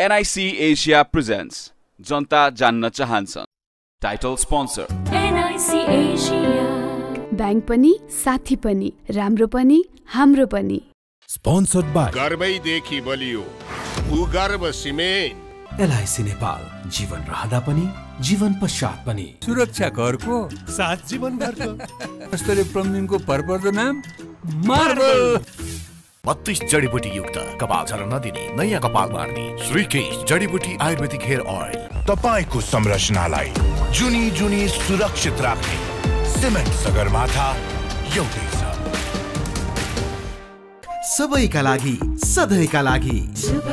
NIC Asia presents जनता जान्न चाहन्छन् टाइटल स्पोन्सर ब्याङ्क पनि साथी पनि राम्रो पनि हाम्रो पनि स्पोन्सर्ड बाइ गर्वैदेखि बलियो भूगर्भ सिमेन्ट एलआइसी नेपाल जीवन रहँदा पनि जीवन पश्चात पनि सुरक्षा घरको साथ जीवन घरको प्रमिनको भरपर्दो नाम मार्बल बत्तीस जडीबुटी युक्त कपाल झर नदिने नयाँ कपाल मार्ने श्रीकेश जडीबुटी आयुर्वेदिक हेयर ओइल तपाईँको संरचनालाई जुनी जुनी सुरक्षित राख्ने सिमेन्ट सगरमाथा एउटै छ सबैका लागि सधैँका लागि शुभ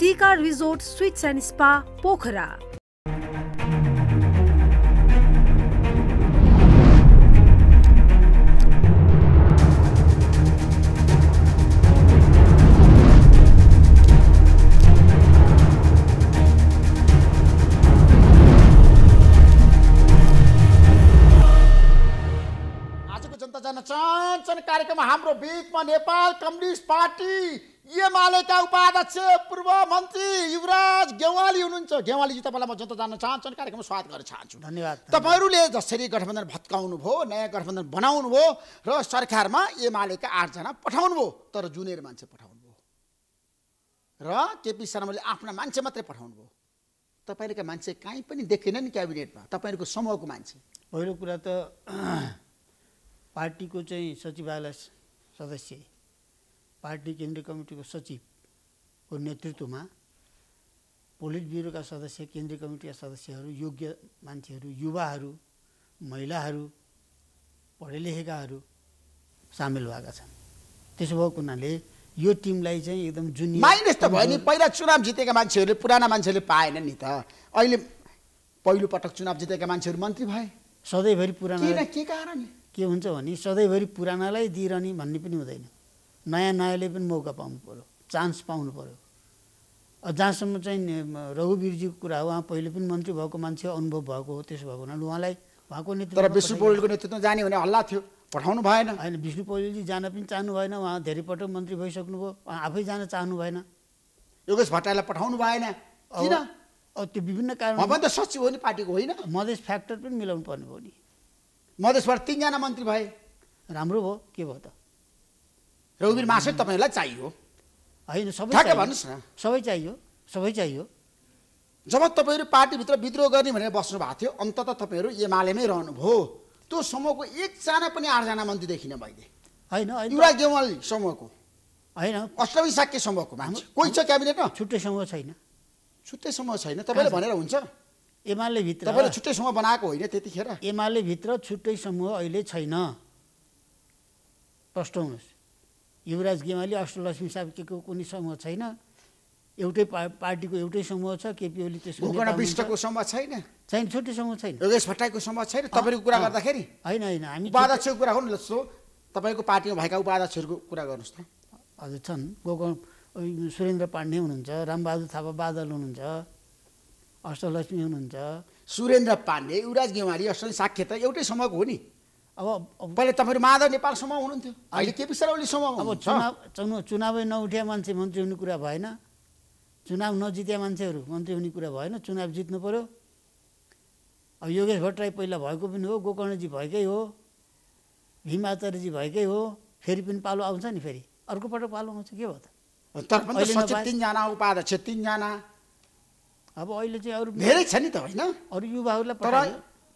टिका resort suites and spa Pokhara कार्यक्रम हाम्रो बिचमा नेपाल कम्युनिस्ट पार्टी एमालेका उपाध्यक्ष पूर्व मन्त्री युवराज गेवाली हुनुहुन्छ गेवालीजी तपाईँलाई म जनता जान्न चाहन्छन् कार्यक्रम स्वागत गर्न चाहन्छु धन्यवाद तपाईँहरूले जसरी गठबन्धन भत्काउनु भयो नयाँ गठबन्धन बनाउनु भयो र सरकारमा एमालेका आठजना पठाउनु भयो तर जुनियर मान्छे पठाउनु भयो र केपी शर्माले आफ्ना मान्छे मात्रै पठाउनु भयो तपाईँहरूका मान्छे काहीँ पनि देखेन नि क्याबिनेटमा तपाईँहरूको समूहको मान्छे पहिलो कुरा त पार्टीको चाहिँ सचिवालय सदस्य पार्टी केन्द्रीय कमिटीको सचिवको नेतृत्वमा पोलिट ब्युरोका सदस्य केन्द्रीय कमिटीका सदस्यहरू योग्य मान्छेहरू युवाहरू महिलाहरू पढे लेखेकाहरू सामेल भएका छन् त्यसो भएको हुनाले यो टिमलाई चाहिँ एकदम जुन माइनस त भयो नि पहिला चुनाव जितेका मान्छेहरूले पुराना मान्छेहरूले पाएन नि त अहिले पहिलोपटक चुनाव जितेका मान्छेहरू मन्त्री भए सधैँभरि पुराना के कारणले के हुन्छ भने सधैँभरि पुरानालाई दिइरहने भन्ने पनि हुँदैन नयाँ नयाँले पनि मौका पाउनु पऱ्यो चान्स पाउनु पऱ्यो जहाँसम्म चाहिँ रघुवीरजीको कुरा हो उहाँ पहिले पनि मन्त्री भएको मान्छे अनुभव भएको हो त्यसो भएको हुनाले उहाँलाई उहाँको नेतृत्व विष्णु पौडेलको नेतृत्व जाने भने हल्ला थियो पठाउनु भएन होइन विष्णु पौडेलजी जान पनि चाहनु भएन उहाँ धेरै पटक मन्त्री भइसक्नुभयो उहाँ आफै जान चाहनु भएन योगेश भट्टराईलाई पठाउनु भएन किन त्यो विभिन्न कारण सचिव हो नि पार्टीको होइन मधेस फ्याक्टर पनि मिलाउनु पर्ने भयो नि मधेसबाट तिनजना मन्त्री भए राम्रो भयो के भयो त रघुवीर मासै तपाईँहरूलाई चाहियो होइन सबै भन्नुहोस् न सबै चाहियो सबै चाहियो जब तपाईँहरू पार्टीभित्र विद्रोह गर्ने भनेर बस्नु भएको थियो अन्त त तपाईँहरू एमालेमै रहनुभयो त्यो समूहको एकजना पनि आठजना मन्त्री देखिनँ मैले होइन युवा गेवाल समूहको होइन अष्टमी साक्य समूहको कोही छ क्याबिनेटमा छुट्टै समूह छैन छुट्टै समूह छैन तपाईँले भनेर हुन्छ एमाले भित्र छुट्टै समूह बनाएको होइन त्यतिखेर एमाले भित्र छुट्टै समूह अहिले छैन प्रष्टाउनुहोस् युवराज गेमाली अष्टलक्ष्मी सापकेको कुनै समूह छैन एउटै पा पार्टीको एउटै समूह छ केपी ओली त्यसको विष्टको समूह छैन छैन छुट्टै समूह छैन योगेश भट्टाईको समूह छैन तपाईँको कुरा गर्दाखेरि होइन होइन हामी उपाध्यक्षको कुरा हो नि जस्तो तपाईँको पार्टीमा भएका उपाध्यक्षहरूको कुरा गर्नुहोस् त हजुर छन् गोकर्ण सुरेन्द्र पाण्डे हुनुहुन्छ रामबहादुर थापा बादल हुनुहुन्छ अष्टलक्ष्मी हुनुहुन्छ सुरेन्द्र पाण्डे युवराज गेवारी अष्टलक्ष्मी साक्य त एउटै समूहको हो नि अब पहिले तपाईँहरू माधव नेपाल समूह हुनुहुन्थ्यो अहिले केपी ओली समूह अब चुनाव चुनाव चुनावै नउठ्या मान्छे मन्त्री हुने कुरा भएन चुनाव नजित्या मान्छेहरू मन्त्री हुने कुरा भएन चुनाव जित्नु पऱ्यो अब योगेश भट्टराई पहिला भएको पनि हो गोकर्णजी भएकै हो भीम आचार्यजी भएकै हो फेरि पनि पालो आउँछ नि फेरि अर्को पटक पालो आउँछ के भयो त तिनजना उपाध्यक्ष तिनजना अब अहिले चाहिँ अरू धेरै छ नि त होइन अरू युवाहरूलाई तर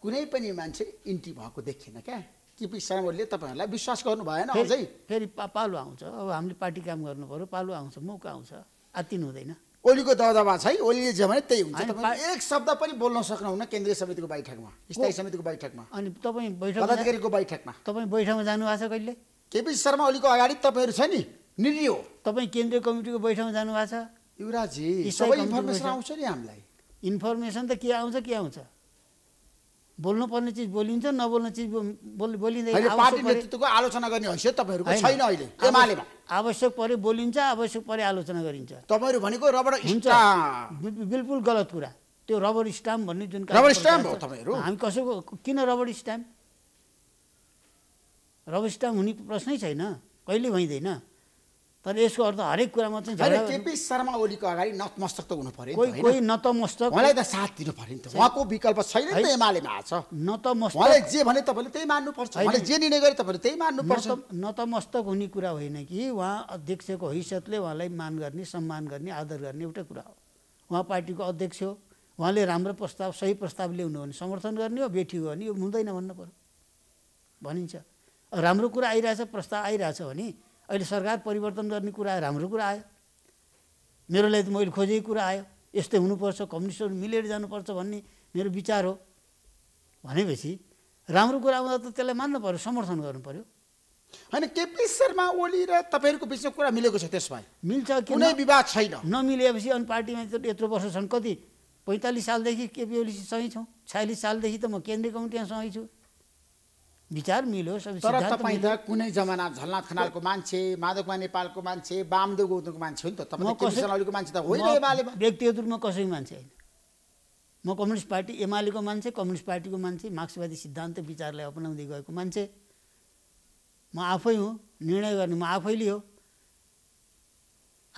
कुनै पनि मान्छे इन्टी भएको देखिएन क्या केपी शर्माले तपाईँहरूलाई विश्वास गर्नु भएन अझै फेरि पालो आउँछ अब हामीले पार्टी काम गर्नु पऱ्यो पालो आउँछ मौका आउँछ आत्तिनु हुँदैन ओलीको दबाब छ है ओलीले जे भने त्यही हुन्छ एक शब्द पनि बोल्न सक्नुहुन्न केन्द्रीय समितिको बैठकमा स्थायी समितिको बैठकमा अनि तपाईँ बैठक बैठकमा तपाईँ बैठकमा जानुभएको छ कहिले केपी शर्मा ओलीको अगाडि तपाईँहरू छ नि निर्णय हो तपाईँ केन्द्रीय कमिटीको बैठकमा जानुभएको छ युवराजी सबै इन्फर्मेसन आउँछ नि हामीलाई इन्फर्मेसन त के आउँछ के आउँछ बोल्नुपर्ने चिज बोलिन्छ नबोल्ने चिज बोलिँदैन पार्टी नेतृत्वको आलोचना गर्ने हैसियत तपाईँहरूको छैन अहिले एमालेमा आवश्यक परे बोलिन्छ आवश्यक परे आलोचना गरिन्छ तपाईँहरू भनेको रबर हुन्छ बिल्कुल गलत कुरा त्यो रबर स्ट्याम्प भन्ने जुन रबर स्ट्याम्प हो तपाईँहरू हामी कसैको किन रबर स्ट्याम्प रबर स्ट्याम्प हुने प्रश्नै छैन कहिले भइँदैन तर यसको अर्थ हरेक कुरामा चाहिँ केपी शर्मा ओलीको अगाडि नतमस्तक त हुनु पर्यो कोही कोही नतमस्तक मलाई त साथ दिनु पर्यो नि त उहाँको विकल्प छैन त एमालेमा छ नतमस्तक मलाई जे भने तपाईँले त्यही मान्नुपर्छ मैले जे निर्णय गरे तपाईँले त्यही मान्नुपर्छ नतमस्तक हुने कुरा होइन कि उहाँ अध्यक्षको हैसियतले उहाँलाई मान गर्ने सम्मान गर्ने आदर गर्ने एउटै कुरा हो उहाँ पार्टीको अध्यक्ष हो उहाँले राम्रो प्रस्ताव सही प्रस्ताव ल्याउनु भने समर्थन गर्ने हो बेठी हो भने यो हुँदैन भन्नु पऱ्यो भनिन्छ राम्रो कुरा आइरहेछ प्रस्ताव आइरहेछ भने अहिले सरकार परिवर्तन गर्ने कुरा राम्रो कुरा आयो मेरो लागि त मैले खोजेको कुरा आयो यस्तै हुनुपर्छ कम्युनिस्टहरू मिलेर जानुपर्छ भन्ने मेरो विचार हो भनेपछि राम्रो कुरा आउँदा त त्यसलाई मान्नु पऱ्यो समर्थन गर्नु पऱ्यो होइन केपी शर्मा ओली र तपाईँहरूको बिचमा कुरा मिलेको छ त्यसमा मिल्छ कुनै विवाद छैन नमिलेपछि अनि पार्टीमा यत्रो वर्ष छन् कति पैँतालिस सालदेखि केपी ओलीसँगै छौँ छयालिस सालदेखि त म केन्द्रीय कमिटीमा सँगै छु विचार मिलोस् तर तपाईँ त कुनै जमाना झलनाथ खनालको मान्छे माधवमा नेपालको मान्छे वामदेव गौतमको मान्छे हो नि त तपाईँ मान्छे त होइन व्यक्तिगत रूपमा कसैको मान्छे होइन म कम्युनिस्ट पार्टी एमालेको मान्छे कम्युनिस्ट पार्टीको मान्छे मार्क्सवादी सिद्धान्त विचारलाई अपनाउँदै गएको मान्छे म आफै हो निर्णय गर्ने म आफैले हो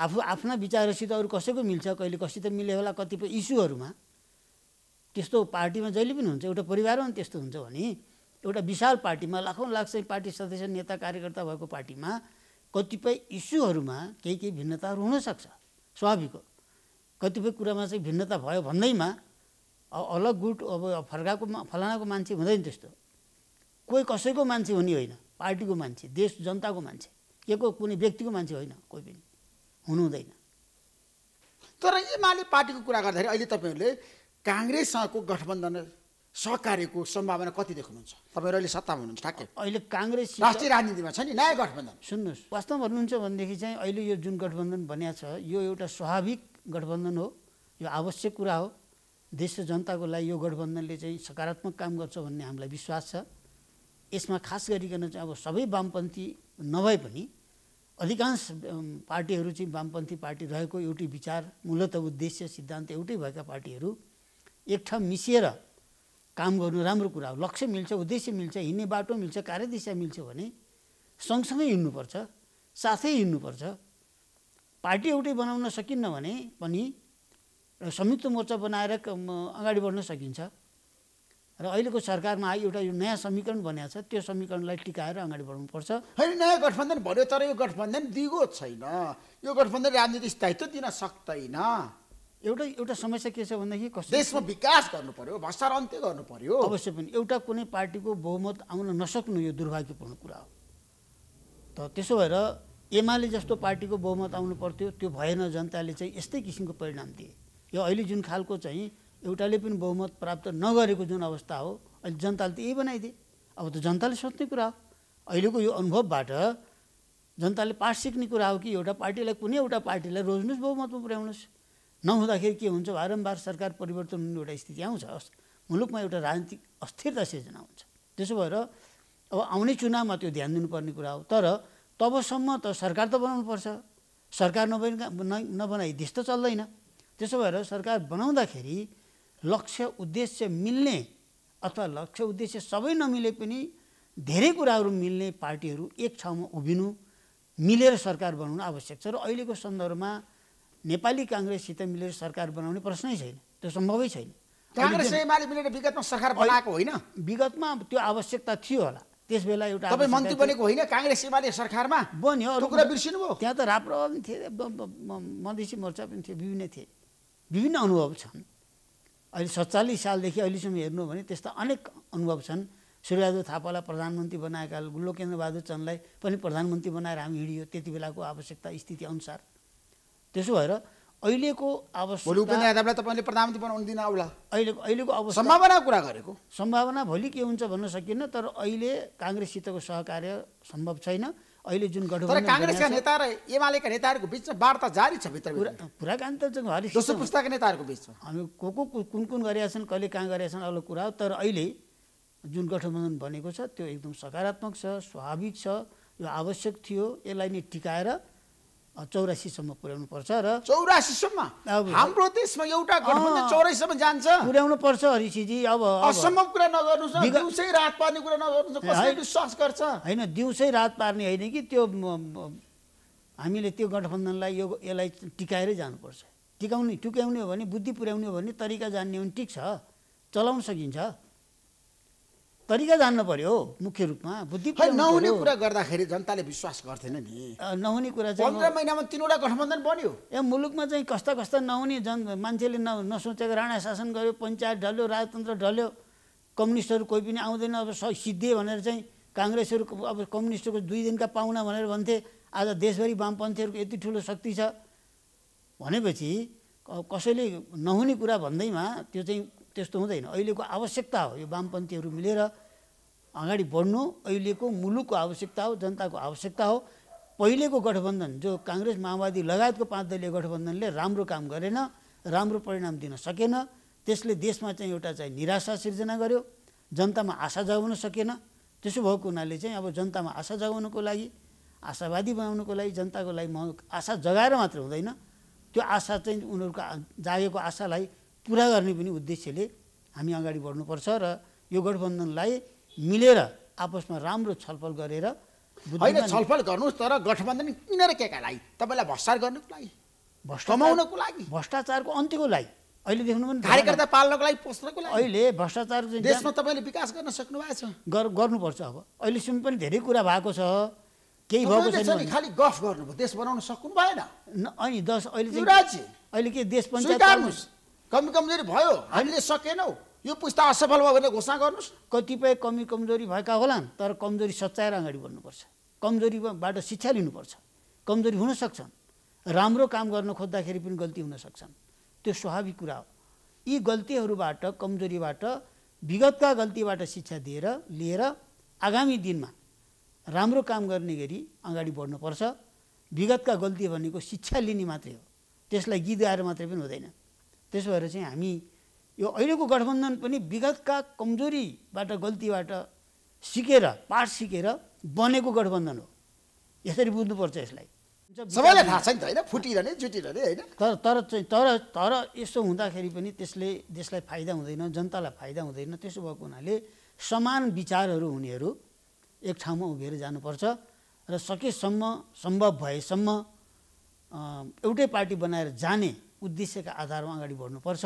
आफू आफ्ना विचारसित अरू कसैको मिल्छ कहिले कसैसित मिले होला कतिपय इस्युहरूमा त्यस्तो पार्टीमा जहिले पनि हुन्छ एउटा परिवारमा त्यस्तो हुन्छ भने एउटा विशाल पार्टीमा लाखौँ लाख चाहिँ पार्टी सदस्य नेता कार्यकर्ता भएको पार्टीमा कतिपय इस्युहरूमा केही केही भिन्नताहरू हुनसक्छ स्वाभाविक हो कतिपय कुरामा चाहिँ भिन्नता भयो भन्दैमा अलग गुट अब फर्काको फलानाको मान्छे हुँदैन त्यस्तो कोही कसैको मान्छे हुने होइन पार्टीको मान्छे देश जनताको मान्छे के को कुनै व्यक्तिको मान्छे होइन कोही पनि हुनु हुँदैन तर एमाले पार्टीको कुरा गर्दाखेरि अहिले तपाईँहरूले काङ्ग्रेससँगको गठबन्धन सहकार्यको सम्भावना कति देख्नुहुन्छ तपाईँहरू अहिले सत्तामा हुनुहुन्छ ठ्याक्कै अहिले काङ्ग्रेस राष्ट्रिय राजनीतिमा छ नि नयाँ गठबन्धन सुन्नुहोस् वास्तवमा भन्नुहुन्छ भनेदेखि चाहिँ अहिले यो जुन गठबन्धन बनिया छ यो एउटा स्वाभाविक गठबन्धन हो यो आवश्यक कुरा हो देश र जनताको लागि यो गठबन्धनले चाहिँ सकारात्मक काम गर्छ भन्ने हामीलाई विश्वास छ यसमा खास गरिकन चाहिँ अब सबै वामपन्थी नभए पनि अधिकांश पार्टीहरू चाहिँ वामपन्थी पार्टी रहेको एउटै विचार मूलत उद्देश्य सिद्धान्त एउटै भएका पार्टीहरू एक ठाउँ मिसिएर काम गर्नु राम्रो कुरा हो लक्ष्य मिल्छ उद्देश्य मिल्छ हिँड्ने बाटो मिल्छ कार्यदिशा मिल्छ भने सँगसँगै हिँड्नुपर्छ साथै हिँड्नुपर्छ पार्टी एउटै बनाउन सकिन्न भने पनि संयुक्त मोर्चा बनाएर अगाडि बढ्न सकिन्छ र अहिलेको सरकारमा आयो एउटा यो नयाँ समीकरण बनाएको छ त्यो समीकरणलाई टिकाएर अगाडि बढाउनुपर्छ होइन नयाँ गठबन्धन भन्यो तर यो गठबन्धन दिगो छैन यो गठबन्धन राजनीतिक स्थायित्व दिन सक्दैन एउटा एउटा समस्या के छ भन्दाखेरि कस्तो देशमा विकास गर्नु पर्यो भ्रष्टाचार अन्त्य गर्नु पर्यो अवश्य पनि एउटा कुनै पार्टीको बहुमत आउन नसक्नु यो दुर्भाग्यपूर्ण कुरा हो त त्यसो भएर एमाले जस्तो पार्टीको बहुमत आउनु पर्थ्यो त्यो भएन जनताले चाहिँ यस्तै किसिमको परिणाम दिए यो अहिले जुन खालको चाहिँ एउटाले पनि बहुमत प्राप्त नगरेको जुन अवस्था हो अहिले जनताले त यही बनाइदिए अब त जनताले सोच्ने कुरा हो अहिलेको यो अनुभवबाट जनताले पाठ सिक्ने कुरा हो कि एउटा पार्टीलाई कुनै एउटा पार्टीलाई रोज्नुहोस् बहुमतमा पुर्याउनुहोस् नहुँदाखेरि के हुन्छ बारम्बार सरकार परिवर्तन हुने एउटा स्थिति आउँछ मुलुकमा एउटा राजनीतिक अस्थिरता सिर्जना हुन्छ त्यसो भएर अब आउने चुनावमा त्यो ध्यान दिनुपर्ने कुरा हो तर तबसम्म त सरकार त बनाउनुपर्छ सरकार नबना नबनाई देश त चल्दैन त्यसो भएर सरकार बनाउँदाखेरि लक्ष्य उद्देश्य मिल्ने अथवा लक्ष्य उद्देश्य सबै नमिले पनि धेरै कुराहरू मिल्ने पार्टीहरू एक ठाउँमा उभिनु मिलेर सरकार बनाउनु आवश्यक छ र अहिलेको सन्दर्भमा नेपाली काङ्ग्रेससित मिलेर सरकार बनाउने प्रश्नै छैन त्यो सम्भवै छैन काङ्ग्रेस मिलेर विगतमा सरकार बनाएको होइन विगतमा त्यो आवश्यकता थियो होला त्यस बेला एउटा तपाईँ मन्त्री बनेको होइन काङ्ग्रेस एमाले सरकारमा बन्यो कुरा बिर्सिनु भयो त्यहाँ त राप्रो पनि थिए मधेसी मोर्चा पनि थिए विभिन्न थिए विभिन्न अनुभव छन् अहिले सत्तालिस सालदेखि अहिलेसम्म हेर्नु भने त्यस्ता अनेक अनुभव छन् सूर्यबहादुर थापालाई प्रधानमन्त्री बनाएका बहादुर चन्दलाई पनि प्रधानमन्त्री बनाएर हामी हिँडियो त्यति बेलाको आवश्यकता स्थिति अनुसार त्यसो भएर अहिलेको यादवलाई तपाईँले प्रधानमन्त्री बनाउनु दिन आउला अहिलेको अहिलेको अब सम्भावना कुरा गरेको सम्भावना भोलि के हुन्छ भन्न सकिन्न तर अहिले काङ्ग्रेससितको सहकार्य सम्भव छैन अहिले जुन गठबन्धन काङ्ग्रेसका नेता र एमालेका नेताहरूको बिचमा वार्ता जारी छ भित्र पुरा अन्तर्जन दोस्रो पुस्ताका नेताहरूको बिचमा हामी को को कुन कुन गरेका छन् कहिले कहाँ गरेका छन् अलग कुरा हो तर अहिले जुन गठबन्धन बनेको छ त्यो एकदम सकारात्मक छ स्वाभाविक छ यो आवश्यक थियो यसलाई नै टिकाएर चौरासीसम्म पुर्याउनु पर्छ र चौरासीसम्म हाम्रो देशमा एउटा गठबन्धन चौरासीसम्म जान्छ पुर्याउनु पर्छ हरिषिजी अब असम्भव कुरा नगर्नु दिउँसै रात पार्ने कुरा नगर्नु विश्वास गर्छ होइन दिउँसै रात पार्ने होइन कि त्यो हामीले त्यो गठबन्धनलाई यो यसलाई टिकाएरै जानुपर्छ टिकाउने टुक्याउने हो भने बुद्धि पुर्याउने हो भने तरिका जान्ने हो भने टिक्छ चलाउन सकिन्छ तरिका जान्नु पर्यो मुख्य रूपमा बुद्धि नहुने कुरा गर्दाखेरि जनताले विश्वास गर्थेन नि नहुने कुरा चाहिँ पन्ध्र महिनामा तिनवटा गठबन्धन बन्यो ए मुलुकमा चाहिँ कस्ता कस्ता नहुने जन मान्छेले न नसोचेको राणा शासन गर्यो पञ्चायत ढल्यो राजतन्त्र ढल्यो कम्युनिस्टहरू कोही पनि आउँदैन अब सिद्धे भनेर चाहिँ काङ्ग्रेसहरू अब कम्युनिस्टहरूको दुई दिनका पाहुना भनेर भन्थे आज देशभरि वामपन्थीहरूको यति ठुलो शक्ति छ भनेपछि कसैले नहुने कुरा भन्दैमा त्यो चाहिँ त्यस्तो हुँदैन अहिलेको आवश्यकता हो यो वामपन्थीहरू मिलेर अगाडि बढ्नु अहिलेको मुलुकको आवश्यकता हो जनताको आवश्यकता हो पहिलेको गठबन्धन जो काङ्ग्रेस माओवादी लगायतको पाँच दलीय गठबन्धनले राम्रो काम गरेन राम्रो परिणाम दिन सकेन त्यसले देशमा चाहिँ एउटा चाहिँ निराशा सिर्जना गर्यो जनतामा आशा जगाउन सकेन त्यसो भएको हुनाले चाहिँ अब जनतामा आशा जगाउनको लागि आशावादी बनाउनको लागि जनताको लागि आशा जगाएर मात्र हुँदैन त्यो आशा चाहिँ उनीहरूको जागेको आशालाई पुरा गर्ने पनि उद्देश्यले हामी अगाडि बढ्नुपर्छ र यो गठबन्धनलाई मिलेर आपसमा राम्रो छलफल गरेर होइन छलफल गर्नुहोस् तर गठबन्धन किनेर केका लागि तपाईँलाई भ्रष्टार गर्नुको लागि भ्रष्टाउनको लागि भ्रष्टाचारको अन्त्यको लागि अहिले देख्नु पनि कार्यकर्ता पाल्नको लागि पोस्नको लागि अहिले भ्रष्टाचार देशमा तपाईँले विकास गर्न सक्नु भएको छ गर्नुपर्छ अब अहिलेसम्म पनि धेरै कुरा भएको छ केही भएको छैन खालि गफ गर्नु देश बनाउन सक्नु भएन अनि दस अहिले अहिले के देश पञ्चायत कमी कमजोरी भयो हामीले सकेनौँ यो पुस्ता असफल भयो भने घोषणा गर्नुहोस् कतिपय कमी कमजोरी भएका होला तर कमजोरी सच्याएर अगाडि बढ्नुपर्छ कमजोरीबाट शिक्षा लिनुपर्छ कमजोरी हुनसक्छन् राम्रो काम गर्न खोज्दाखेरि पनि गल्ती हुनसक्छन् त्यो स्वाभाविक कुरा हो यी गल्तीहरूबाट कमजोरीबाट विगतका गल्तीबाट शिक्षा दिएर लिएर आगामी दिनमा राम्रो काम गर्ने गरी अगाडि बढ्नुपर्छ विगतका गल्ती भनेको शिक्षा लिने मात्रै हो त्यसलाई गीत गाएर मात्रै पनि हुँदैन त्यसो भएर चाहिँ हामी यो अहिलेको गठबन्धन पनि विगतका कमजोरीबाट गल्तीबाट सिकेर पाठ सिकेर बनेको गठबन्धन हो यसरी बुझ्नुपर्छ यसलाई सबैलाई थाहा छ नि त होइन फुटिरहने जुटिरहने होइन तर तर चाहिँ तर तर यसो हुँदाखेरि पनि त्यसले देशलाई फाइदा हुँदैन जनतालाई फाइदा हुँदैन त्यसो भएको हुनाले समान विचारहरू हुनेहरू एक ठाउँमा उभिएर जानुपर्छ र सकेसम्म सम्भव भएसम्म एउटै पार्टी बनाएर जाने उद्देश्यका आधारमा अगाडि बढ्नुपर्छ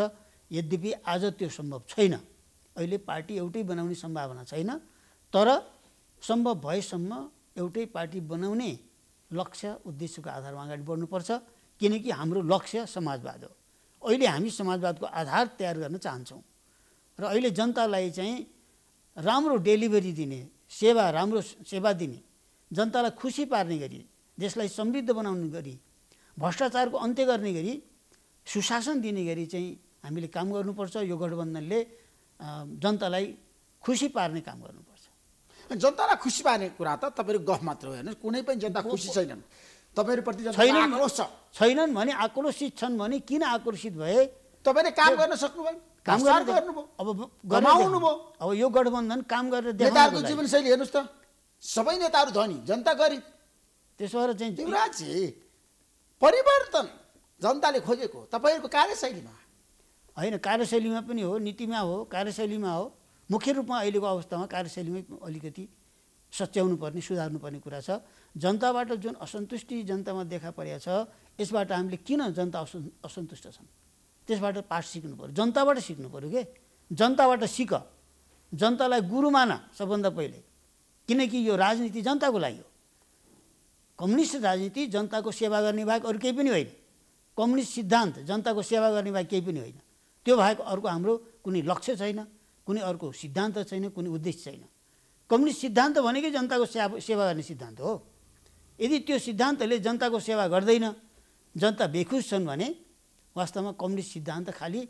यद्यपि आज त्यो सम्भव छैन अहिले पार्टी एउटै बनाउने सम्भावना छैन तर सम्भव भएसम्म एउटै पार्टी बनाउने लक्ष्य उद्देश्यको आधारमा अगाडि बढ्नुपर्छ किनकि हाम्रो लक्ष्य समाजवाद हो अहिले हामी समाजवादको आधार तयार गर्न चाहन्छौँ र अहिले जनतालाई चाहिँ राम्रो डेलिभरी दिने सेवा राम्रो सेवा दिने जनतालाई खुसी पार्ने गरी देशलाई समृद्ध बनाउने गरी भ्रष्टाचारको अन्त्य गर्ने गरी सुशासन दिने गरी चाहिँ हामीले काम गर्नुपर्छ यो गठबन्धनले जनतालाई खुसी पार्ने काम गर्नुपर्छ जनतालाई खुसी पार्ने कुरा त तपाईँहरू गफ मात्र हो हेर्नुहोस् कुनै पनि जनता खुसी छैनन् तपाईँहरूप्रति छैन छैनन् भने आक्रोशित छन् भने किन आक्रोशित भए तपाईँले काम गर्न सक्नुभयो काम गर्नुभयो अब अब यो गठबन्धन काम गरेर नेताहरूको जीवनशैली हेर्नुहोस् त सबै नेताहरू धनी जनता गरिब त्यसो भएर चाहिँ परिवर्तन जनताले खोजेको तपाईँहरूको कार्यशैलीमा होइन कार्यशैलीमा पनि हो नीतिमा हो कार्यशैलीमा हो मुख्य रूपमा अहिलेको अवस्थामा कार्यशैलीमै अलिकति सच्याउनु पर्ने पर्ने कुरा छ जनताबाट जुन असन्तुष्टि जनतामा देखा परेको छ यसबाट हामीले किन जनता असन् असन्तुष्ट छन् त्यसबाट पाठ सिक्नु पऱ्यो जनताबाट सिक्नु पऱ्यो के जनताबाट सिक जनतालाई गुरु मान सबभन्दा पहिले किनकि यो राजनीति जनताको लागि हो कम्युनिस्ट राजनीति जनताको सेवा गर्ने बाहेक अरू केही पनि होइन कम्युनिस्ट सिद्धान्त जनताको सेवा गर्ने बाहेक केही पनि होइन त्यो बाहेक अर्को हाम्रो कुनै लक्ष्य छैन कुनै अर्को सिद्धान्त छैन कुनै उद्देश्य छैन कम्युनिस्ट सिद्धान्त भनेकै जनताको सेवा सेवा गर्ने सिद्धान्त हो यदि त्यो सिद्धान्तले जनताको सेवा गर्दैन जनता बेखुस छन् भने वास्तवमा कम्युनिस्ट सिद्धान्त खालि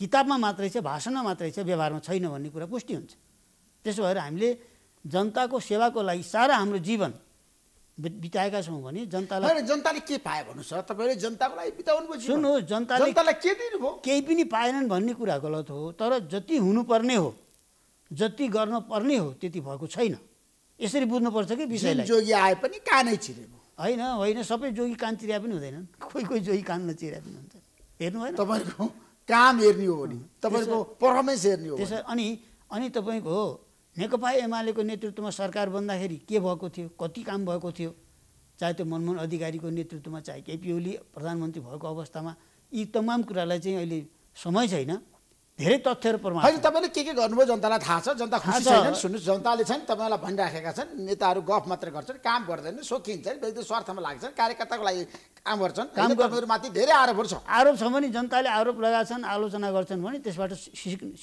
किताबमा मात्रै छ भाषणमा मात्रै छ व्यवहारमा छैन भन्ने कुरा पुष्टि हुन्छ त्यसो भएर हामीले जनताको सेवाको लागि सारा हाम्रो जीवन बिताएका छौँ भने जनतालाई जनताले के पायो भन्नु सर तपाईँले जनताको लागि बिताउनु सुन्नुहोस् जनताले जनतालाई के दिनुभयो केही पनि पाएनन् भन्ने कुरा गलत हो तर जति हुनुपर्ने हो जति गर्न पर्ने हो त्यति भएको छैन यसरी बुझ्नुपर्छ कि विषयलाई जोगी आए पनि कानै चिरेको होइन होइन सबै जोगी कान चिरिया पनि हुँदैनन् कोही कोही जोगी कान नचिरिया पनि हुन्छ हेर्नु भएन तपाईँको काम हेर्ने हो भने तपाईँको पर्फर्मेन्स हेर्ने हो त्यसै अनि अनि तपाईँको नेकपा एमालेको नेतृत्वमा सरकार बन्दाखेरि के भएको थियो कति काम भएको थियो चाहे त्यो मनमोहन अधिकारीको नेतृत्वमा चाहे केपी ओली प्रधानमन्त्री भएको अवस्थामा यी तमाम कुरालाई चाहिँ अहिले समय छैन धेरै तथ्यहरू प्रमाण तपाईँले के के गर्नुभयो जनतालाई थाहा छ जनता खुसी छैनन् सुन्नुहोस् जनताले छन् तपाईँलाई भनिराखेका छन् नेताहरू गफ मात्र गर्छन् काम गर्दैन सोखिन्छन् व्यक्ति स्वार्थमा लाग्छन् कार्यकर्ताको लागि काम गर्छन् काम गर्नेहरूमाथि धेरै आरोपहरू छ आरोप छ भने जनताले आरोप लगाएछन् आलोचना गर्छन् भने त्यसबाट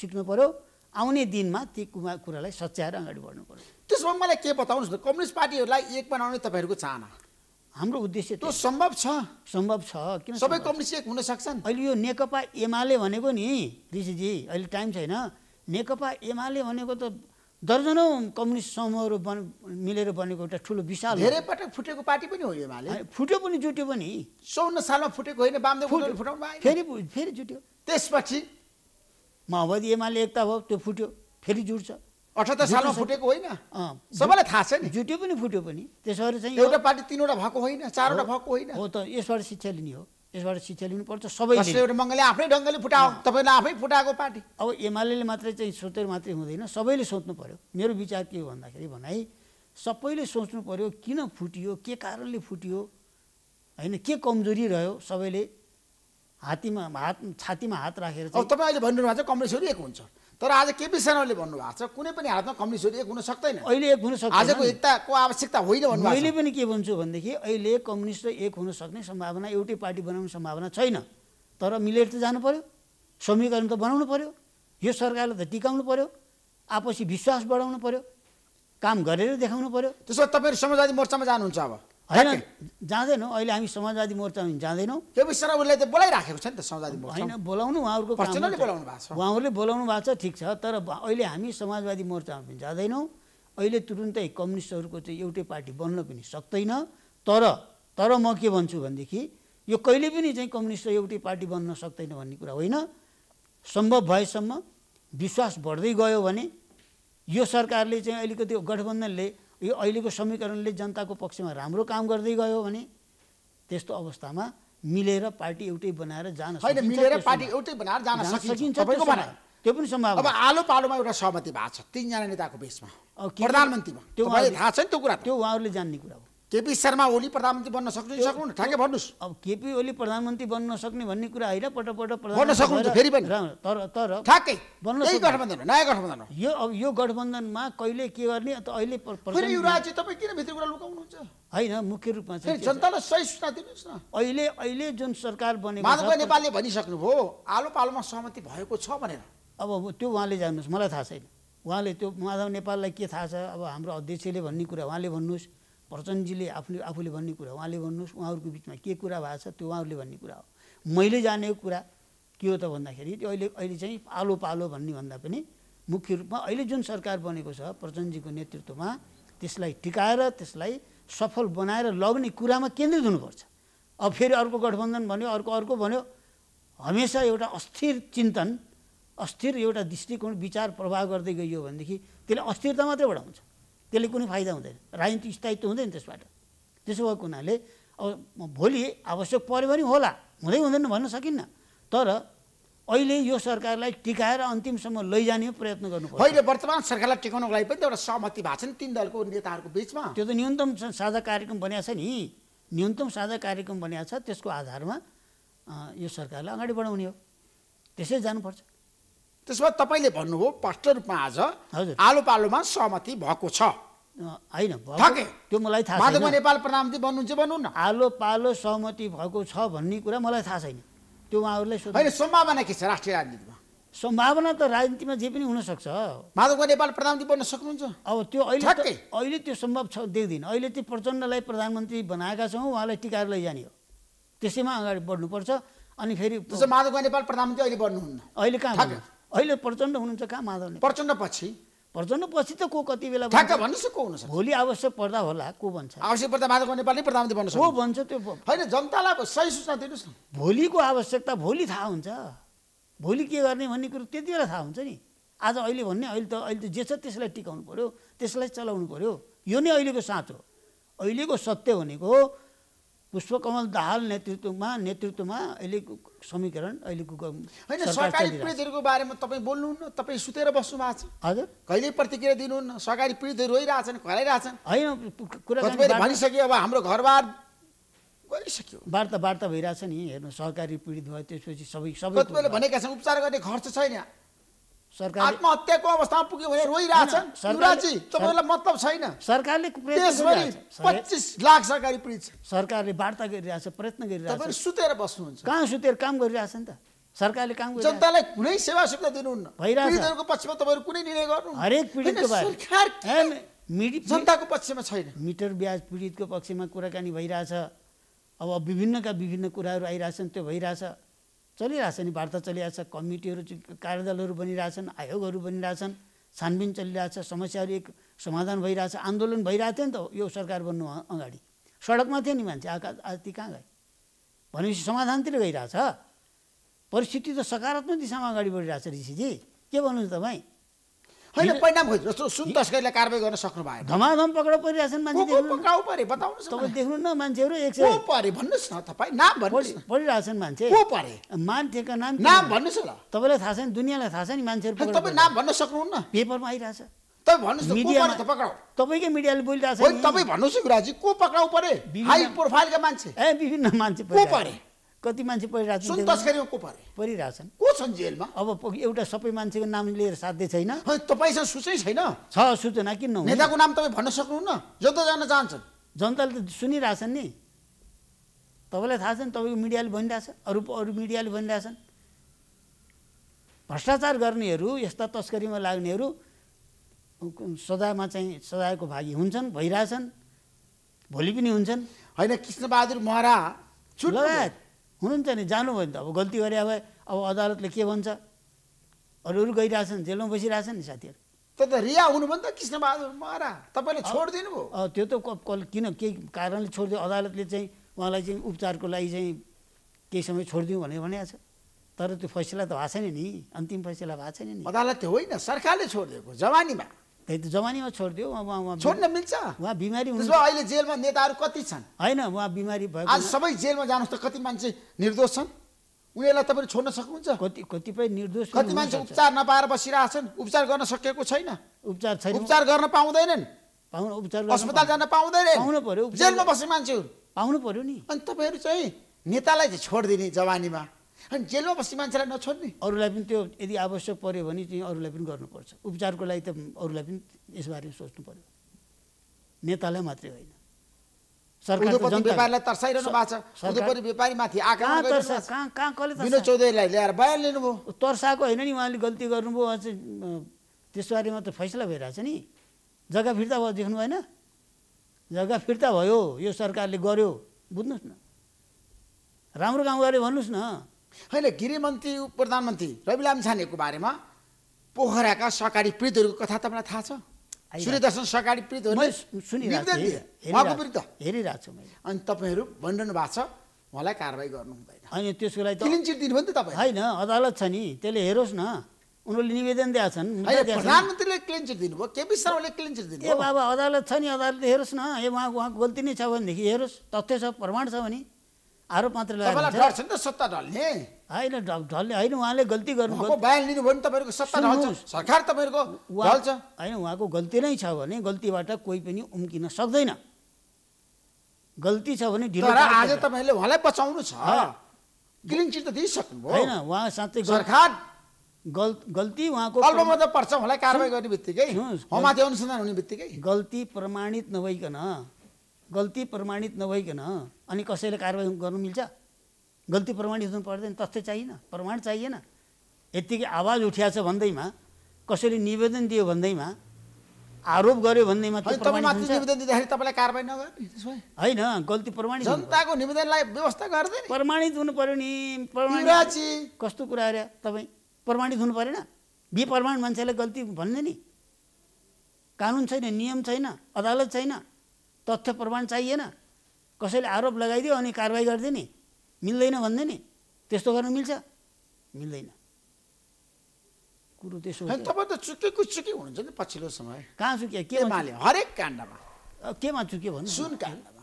सिक्नु पर्यो आउने दिनमा ती कुरालाई सच्याएर अगाडि बढ्नु बढ्नुपर्छ त्यसमा मलाई के बताउनुहोस् त कम्युनिस्ट पार्टीहरूलाई एक बनाउने तपाईँहरूको चाहना हाम्रो उद्देश्य त्यो सम्भव छ सम्भव छ किन सबै कम्युनिस्ट एक हुन सक्छन् अहिले यो नेकपा एमाले भनेको नि ऋषिजी अहिले टाइम छैन नेकपा एमाले भनेको त दर्जनौ कम्युनिस्ट समूहहरू बन मिलेर बनेको एउटा ठुलो विशाल धेरै पटक फुटेको पार्टी पनि हो एमाले फुट्यो पनि जुट्यो पनि चौन्न सालमा फुटेको होइन फेरि फेरि जुट्यो त्यसपछि माओवादी एमाले एकता भयो त्यो फुट्यो फेरि जुट्छ अठहत्तर सालमा फुटेको होइन सबैलाई थाहा छ नि जुट्यो पनि फुट्यो पनि त्यसबाट चाहिँ एउटा पार्टी तिनवटा भएको होइन चारवटा भएको होइन हो त यसबाट शिक्षा लिने हो यसबाट शिक्षा लिनुपर्छ सबै मङ्गलले आफ्नै ढङ्गले फुटाओ तपाईँले आफै फुटाएको पार्टी अब एमाले मात्रै चाहिँ सोचेर मात्रै हुँदैन सबैले सोच्नु पऱ्यो मेरो विचार के हो भन्दाखेरि भनाइ सबैले सोच्नु पऱ्यो किन फुटियो के कारणले फुटियो होइन के कमजोरी रह्यो सबैले हातीमा हात छातीमा हात राखेर अब तपाईँ अहिले भनिरहनु भएको छ कम्युनिस्टहरू एक हुन्छ तर आज केपी शर्माले भन्नुभएको छ कुनै पनि हातमा कम्युनिस्टहरू एक हुन सक्दैन अहिले एक हुन सक्छ आजको एकताको आवश्यकता होइन भन्नु मैले पनि के भन्छु भनेदेखि अहिले कम्युनिस्ट एक हुन सक्ने सम्भावना एउटै पार्टी बनाउने सम्भावना छैन तर मिलेर त जानु पऱ्यो समीकरण त बनाउनु पऱ्यो यो सरकारले त टिकाउनु पऱ्यो आपसी विश्वास बढाउनु पऱ्यो काम गरेर देखाउनु पऱ्यो त्यसो भए तपाईँहरू समाजवादी मोर्चामा जानुहुन्छ अब होइन जाँदैनौँ अहिले हामी समाजवादी मोर्चामा जाँदैनौँ केपी शर्मा ओलीलाई त बोलाइराखेको छ नि त समाजवादी मोर्चा होइन बोलाउनु उहाँहरूको बोलाउनु भएको छ उहाँहरूले बोलाउनु भएको छ ठिक छ तर अहिले हामी समाजवादी मोर्चामा पनि जाँदैनौँ अहिले तुरुन्तै कम्युनिस्टहरूको चाहिँ एउटै पार्टी बन्न पनि सक्दैन तर तर म के भन्छु भनेदेखि यो कहिले पनि चाहिँ कम्युनिस्ट एउटै पार्टी बन्न सक्दैन भन्ने कुरा होइन सम्भव भएसम्म विश्वास बढ्दै गयो भने यो सरकारले चाहिँ अलिकति गठबन्धनले यो अहिलेको समीकरणले जनताको पक्षमा राम्रो काम गर्दै गयो भने त्यस्तो अवस्थामा मिलेर पार्टी एउटै बनाएर जान मिलेर पार्टी एउटै बनाएर जान सकिन्छ त्यो पनि सम्भव अब आलो पालोमा एउटा सहमति भएको छ तिनजना नेताको बिचमा प्रधानमन्त्रीमा त्यो थाहा छ नि त्यो कुरा त्यो उहाँहरूले जान्ने कुरा हो केपी शर्मा ओली प्रधानमन्त्री बन्न सक्नु सक्नु ठ्याक्कै भन्नुहोस् अब केपी ओली प्रधानमन्त्री बन्न सक्ने भन्ने कुरा होइन पटक पटक बन्न सक्नुहुन्छ फेरि पनि तर तर ठ्याक्कै बन्न गठबन्धन नयाँ गठबन्धन यो अब यो गठबन्धनमा कहिले के गर्ने त अहिले युवराजी तपाईँ किन भित्र कुरा लुकाउनुहुन्छ होइन मुख्य रूपमा चाहिँ जनतालाई सही सूचना दिनुहोस् न अहिले अहिले जुन सरकार बनेको माधव नेपालले भनिसक्नुभयो आलो पालोमा सहमति भएको छ भनेर अब त्यो उहाँले जान्नुहोस् मलाई थाहा छैन उहाँले त्यो माधव नेपाललाई के थाहा छ अब हाम्रो अध्यक्षले भन्ने कुरा उहाँले भन्नुहोस् प्रचण्डजीले आफूले आफूले भन्ने कुरा उहाँले भन्नुहोस् उहाँहरूको बिचमा के कुरा भएको छ त्यो उहाँहरूले भन्ने कुरा हो मैले जानेको कुरा के हो त भन्दाखेरि त्यो अहिले अहिले चाहिँ आलो पालो भन्ने भन्दा पनि मुख्य रूपमा अहिले जुन सरकार बनेको छ प्रचण्डजीको नेतृत्वमा त्यसलाई टिकाएर त्यसलाई सफल बनाएर लग्ने कुरामा केन्द्रित हुनुपर्छ अब फेरि अर्को गठबन्धन भन्यो अर्को अर्को भन्यो हमेसा एउटा अस्थिर चिन्तन अस्थिर एउटा दृष्टिकोण विचार प्रभाव गर्दै गइयो भनेदेखि त्यसले अस्थिरता मात्रै बढाउँछ त्यसले कुनै फाइदा हुँदैन राजनीतिक स्थायित्व हुँदैन त्यसबाट त्यसो भएको हुनाले अब भोलि आवश्यक पऱ्यो भने होला हुँदै हुँदैन भन्न सकिन्न तर अहिले यो सरकारलाई टिकाएर अन्तिमसम्म लैजाने प्रयत्न गर्नु अहिले वर्तमान सरकारलाई टिकाउनको लागि पनि त एउटा सहमति भएको छ नि तिन दलको नेताहरूको बिचमा त्यो त न्यूनतम साझा कार्यक्रम बनिएको छ नि न्यूनतम साझा कार्यक्रम बनिएको छ त्यसको आधारमा यो सरकारलाई अगाडि बढाउने हो त्यसै जानुपर्छ त्यसमा तपाईँले भन्नुभयो स्पष्ट रूपमा आज आलो पालोमा सहमति भएको छ होइन त्यो मलाई थाहा छैन नेपाल प्रधानमन्त्री भन्नुहुन्छ भन्नु न आलो पालो सहमति भएको छ भन्ने कुरा मलाई थाहा छैन त्यो उहाँहरूले होइन सम्भावना के छ राष्ट्रिय राजनीतिमा सम्भावना त राजनीतिमा जे पनि हुनसक्छ माधव नेपाल प्रधानमन्त्री बन्न सक्नुहुन्छ अब त्यो अहिले अहिले त्यो सम्भव छ देख्दिनँ अहिले त्यो प्रचण्डलाई प्रधानमन्त्री बनाएका छौँ उहाँलाई टिकाएर लैजाने हो त्यसैमा अगाडि बढ्नुपर्छ अनि फेरि माधव नेपाल प्रधानमन्त्री अहिले बन्नुहुन्न अहिले कहाँ अहिले प्रचण्ड हुनुहुन्छ कहाँ माधव प्रचण्ड पछि प्रचण्ड पछि त को कति बेला भन्नुहोस् को हुनुहुन्छ भोलि आवश्यक पर्दा होला को भन्छ आवश्यक पर्दा माधव नेपाल प्रधानमन्त्री बन्नु को भन्छ त्यो होइन जनतालाई सही सूचना दिनुहोस् न भोलिको आवश्यकता भोलि थाहा हुन्छ भोलि के गर्ने भन्ने कुरो त्यति बेला थाहा हुन्छ नि आज अहिले भन्ने अहिले त अहिले त जे छ त्यसलाई टिकाउनु पऱ्यो त्यसलाई चलाउनु पऱ्यो यो नै अहिलेको साँचो अहिलेको सत्य भनेको पुष्पकमल दाहाल नेतृत्वमा नेतृत्वमा अहिलेको समीकरण अहिलेको होइन सरकारी पीडितहरूको बारेमा तपाईँ बोल्नुहुन्न तपाईँ सुतेर बस्नु भएको छ हजुर कहिले प्रतिक्रिया दिनुहुन्न सरकारी पीडितहरू रोइरहेछन् खराइरहेछन् होइन कुरा भनिसक्यो अब हाम्रो घरबार गरिसक्यो वार्ता वार्ता भइरहेछ नि हेर्नु सहकारी पीडित भयो त्यसपछि सबै सबै भनेका छन् उपचार गर्ने खर्च छैन सरकार आत्महत्याको अवस्थामा पुग्यो भने रोइरहेछन् युवराजी तपाईँहरूलाई मतलब छैन सरकारले पच्चिस लाख सरकारी पीडित सरकारले वार्ता गरिरहेछ प्रयत्न गरिरहेछ तपाईँ सुतेर बस्नुहुन्छ कहाँ सुतेर काम गरिरहेछ नि त सरकारले काम जनतालाई कुनै सेवा सुविधा दिनुहुन्न भइरहेको पक्षमा तपाईँहरू कुनै निर्णय गर्नु हरेक पीडितको सरकार जनताको पक्षमा छैन मिटर ब्याज पीडितको पक्षमा कुराकानी भइरहेछ अब विभिन्नका विभिन्न कुराहरू आइरहेछन् त्यो भइरहेछ चलिरहेछ नि वार्ता चलिरहेछ कमिटीहरू कार्यदलहरू बनिरहेछन् आयोगहरू बनिरहेछन् छानबिन चलिरहेछ समस्याहरू एक समाधान भइरहेछ आन्दोलन भइरहेको थियो नि त यो सरकार बन्नु अगाडि सडकमा थियो नि मान्छे आका आज ती कहाँ गए भनेपछि समाधानतिर गइरहेछ परिस्थिति त सकारात्मक दिशामा अगाडि बढिरहेछ ऋषिजी के भन्नुहुन्छ तपाईँ होइन पहिला खोज्नु सुन तस्करलाई कारवाही गर्न सक्नु भएन धमाधम पक्राउ परिरहेछन् मान्छे पक्राउ परे बताउनुहोस् तपाईँ देख्नु न मान्छेहरू सय परे भन्नुहोस् न तपाईँ नाम भन्नुहोस् परिरहेछन् मान्छे को परे मान्छेको नाम नाम भन्नुहोस् ल तपाईँलाई थाहा छ नि दुनियाँलाई थाहा छ नि मान्छेहरू तपाईँ नाम भन्न सक्नुहुन्न पेपरमा आइरहेछ तपाईँ भन्नुहोस् मिडियामा पक्राउ तपाईँकै मिडियाले बोलिरहेछ तपाईँ भन्नुहोस् युवराजी को पक्राउ परे हाई प्रोफाइलका मान्छे ए विभिन्न मान्छे को परे कति मान्छे परिरहेको को परे परिरहेछन् को छन् जेलमा अब एउटा सबै मान्छेको नाम लिएर साध्य छैन तपाईँसँग सूचै छैन छ सूचना किन नेताको नाम तपाईँ भन्न सक्नुहुन्न जनता जान चाहन्छन् जनताले त सुनिरहेछन् नि तपाईँलाई थाहा छ नि तपाईँको मिडियाले भनिरहेछ अरू अरू मिडियाले भनिरहेछन् भ्रष्टाचार गर्नेहरू यस्ता तस्करीमा लाग्नेहरू सजायमा चाहिँ सजायको भागी हुन्छन् भइरहेछन् भोलि पनि हुन्छन् होइन कृष्णबहादुर महारा लगायत हुनुहुन्छ नि जानुभयो नि त अब गल्ती गरे अब अब अदालतले के भन्छ अरू अरू गइरहेछन् जेलमा बसिरहेछन् नि साथीहरू त्यो त रिया हुनुभयो नि त कृष्णबहादुर महाराज तपाईँले छोडिदिनु भयो त्यो त किन केही कारणले छोडिदियो अदालतले चाहिँ उहाँलाई चाहिँ उपचारको लागि चाहिँ केही समय छोडिदिउँ भनेर भनेको छ तर त्यो फैसला त भएको छैन नि अन्तिम फैसला भएको छैन नि अदालत होइन सरकारले छोडिदिएको जवानीमा त्यही त जवानीमा छोडिदियो छोड्न मिल्छ उहाँ बिमारी हुनु अहिले जेलमा नेताहरू कति छन् होइन उहाँ बिमारी भयो आज सबै जेलमा जानुहोस् त कति मान्छे निर्दोष छन् उनीहरूलाई तपाईँले छोड्न सक्नुहुन्छ कति कतिपय निर्दोष कति मान्छे उपचार नपाएर बसिरहेको छन् उपचार गर्न सकेको छैन उपचार छैन उपचार गर्न पाउँदैनन् पाउनु उपचार अस्पताल जान पाउँदैन पाउनु पर्यो जेलमा बस्ने मान्छेहरू पाउनु पर्यो नि अनि तपाईँहरू चाहिँ नेतालाई चाहिँ छोडिदिने जवानीमा अनि जेलमा बस्ने मान्छेलाई नछोड्ने अरूलाई पनि त्यो यदि आवश्यक पऱ्यो भने चाहिँ अरूलाई पनि गर्नुपर्छ उपचारको लागि त अरूलाई पनि यसबारेमा सोच्नु पऱ्यो नेतालाई मात्रै होइन तर्साएको होइन नि उहाँले गल्ती गर्नुभयो अझै त्यसबारेमा त फैसला भइरहेछ नि जग्गा फिर्ता भयो देख्नु भएन जग्गा फिर्ता भयो यो सरकारले गर्यो बुझ्नुहोस् न राम्रो काम गर्यो भन्नुहोस् न होइन गृहमन्त्री प्रधानमन्त्री रवि लामछानेको बारेमा पोखराका सहकारी पीडितहरूको कथा तपाईँलाई थाहा छ सूर्यदर्शन सहकारी पीडितहरू हेरिरहेको छु अनि तपाईँहरू भनिरहनु भएको छ उहाँलाई कारवाही गर्नु हुँदैन अनि त्यसको लागि क्लिन चिट दिनुभयो नि त तपाईँ होइन अदालत छ नि त्यसले हेरोस् न उनीहरूले निवेदन दिएका छन् प्रधानमन्त्रीले क्लिन चिट दिनुभयो केपी शर्माले क्लिन चिट दिनुभयो ए बाबा अदालत छ नि अदालतले हेरोस् न ए उहाँको उहाँको गल्ती नै छ भनेदेखि हेरोस् तथ्य छ प्रमाण छ भने आरोप मात्र छ नि त सत्ता ढल्ने होइन ढल्ने होइन उहाँले गल्ती गर्नुभयो बयान लिनुभयो भने तपाईँहरूको सत्ता ढल्छ सरकार तपाईँहरूको ढल्छ होइन उहाँको गल्ती नै छ भने गल्तीबाट कोही पनि उम्किन सक्दैन गल्ती छ भने ढिलो आज तपाईँहरूले उहाँलाई बचाउनु छ क्लिन चिट त दिइसक्नुभयो होइन उहाँ साँच्चै सरकार गल गल्ती उहाँको पर्छ उहाँलाई कारवाही गर्ने बित्तिकै अनुसन्धान हुने बित्तिकै गल्ती प्रमाणित नभइकन गल्ती प्रमाणित नभइकन अनि कसैले कारवाही गर्नु मिल्छ गल्ती प्रमाणित हुनु पर्दैन तस्तै चाहिएन प्रमाण चाहिएन यत्तिकै आवाज उठिया छ भन्दैमा कसैले निवेदन दियो भन्दैमा आरोप गर्यो भन्दैमा होइन गल्ती प्रमाणित जनताको निवेदनलाई व्यवस्था गर्दैन प्रमाणित हुनु पर्यो नि कस्तो कुरा अरे तपाईँ प्रमाणित हुनु परेन बिप्रमाण मान्छेलाई गल्ती भन्ने नि कानुन छैन नियम छैन अदालत छैन तथ्य प्रमाण चाहिएन कसैले आरोप लगाइदियो अनि कारवाही गरिदिने मिल्दैन भन्दै नि त्यस्तो गर्नु मिल्छ मिल्दैन कुरो त्यसो तपाईँ त चुकेको चुके हुनुहुन्छ नि पछिल्लो समय कहाँ चुक्यो के हरेक काण्डमा केमा चुक्यो भन्नु सुन काण्ड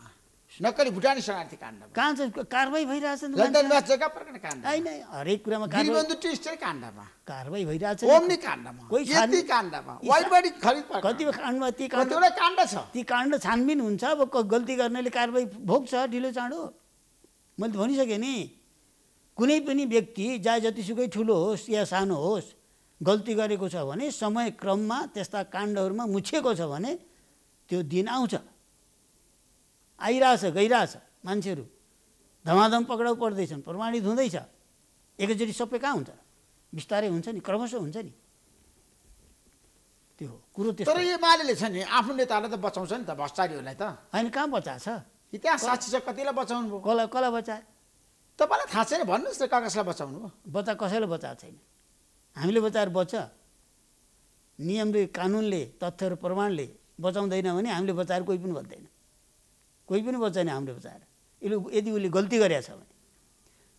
नक्कली भुटानी शरणार्थी काण्ड कहाँ चाहिँ कारवाही भइरहेछ लन्डनमा जग्गा प्रकरण काण्ड होइन हरेक कुरामा गिरिबन्धु टी स्टेट काण्डमा कारवाही भइरहेछ ओम्नी काण्डमा कोही छानी काण्डमा वाइडबाडी खरिद कति काण्डमा ती काण्ड काण्ड छ ती काण्ड छानबिन हुन्छ अब गल्ती गर्नेले कारवाही भोग्छ ढिलो चाँडो मैले भनिसकेँ नि कुनै पनि व्यक्ति चाहे जतिसुकै ठुलो होस् या सानो होस् गल्ती गरेको छ भने समय क्रममा त्यस्ता काण्डहरूमा मुछेको छ भने त्यो दिन आउँछ आइरहेछ गइरहेछ मान्छेहरू धमाधम पक्राउ पर्दैछन् प्रमाणित हुँदैछ एकैचोटि सबै कहाँ हुन्छ बिस्तारै हुन्छ नि क्रमशः हुन्छ नि त्यो हो कुरो त्यो तर एमाले छ नि आफ्नो नेताहरूलाई त बचाउँछ नि त भ्रष्टाचारीहरूलाई त होइन कहाँ बचाएछ इतिहास साक्षी छ कतिलाई बचाउनु भयो कसलाई कसलाई बचाए तपाईँलाई थाहा छैन भन्नुहोस् न कागजलाई बचाउनु भयो बच्चा कसैलाई बचाएको छैन हामीले बचाएर बच्छ नियमले कानुनले तथ्यहरू प्रमाणले बचाउँदैन भने हामीले बचाएर कोही पनि भन्दैन कोही पनि बचाएन हामीले बचाएर यसले यदि उसले गल्ती गरेका छ भने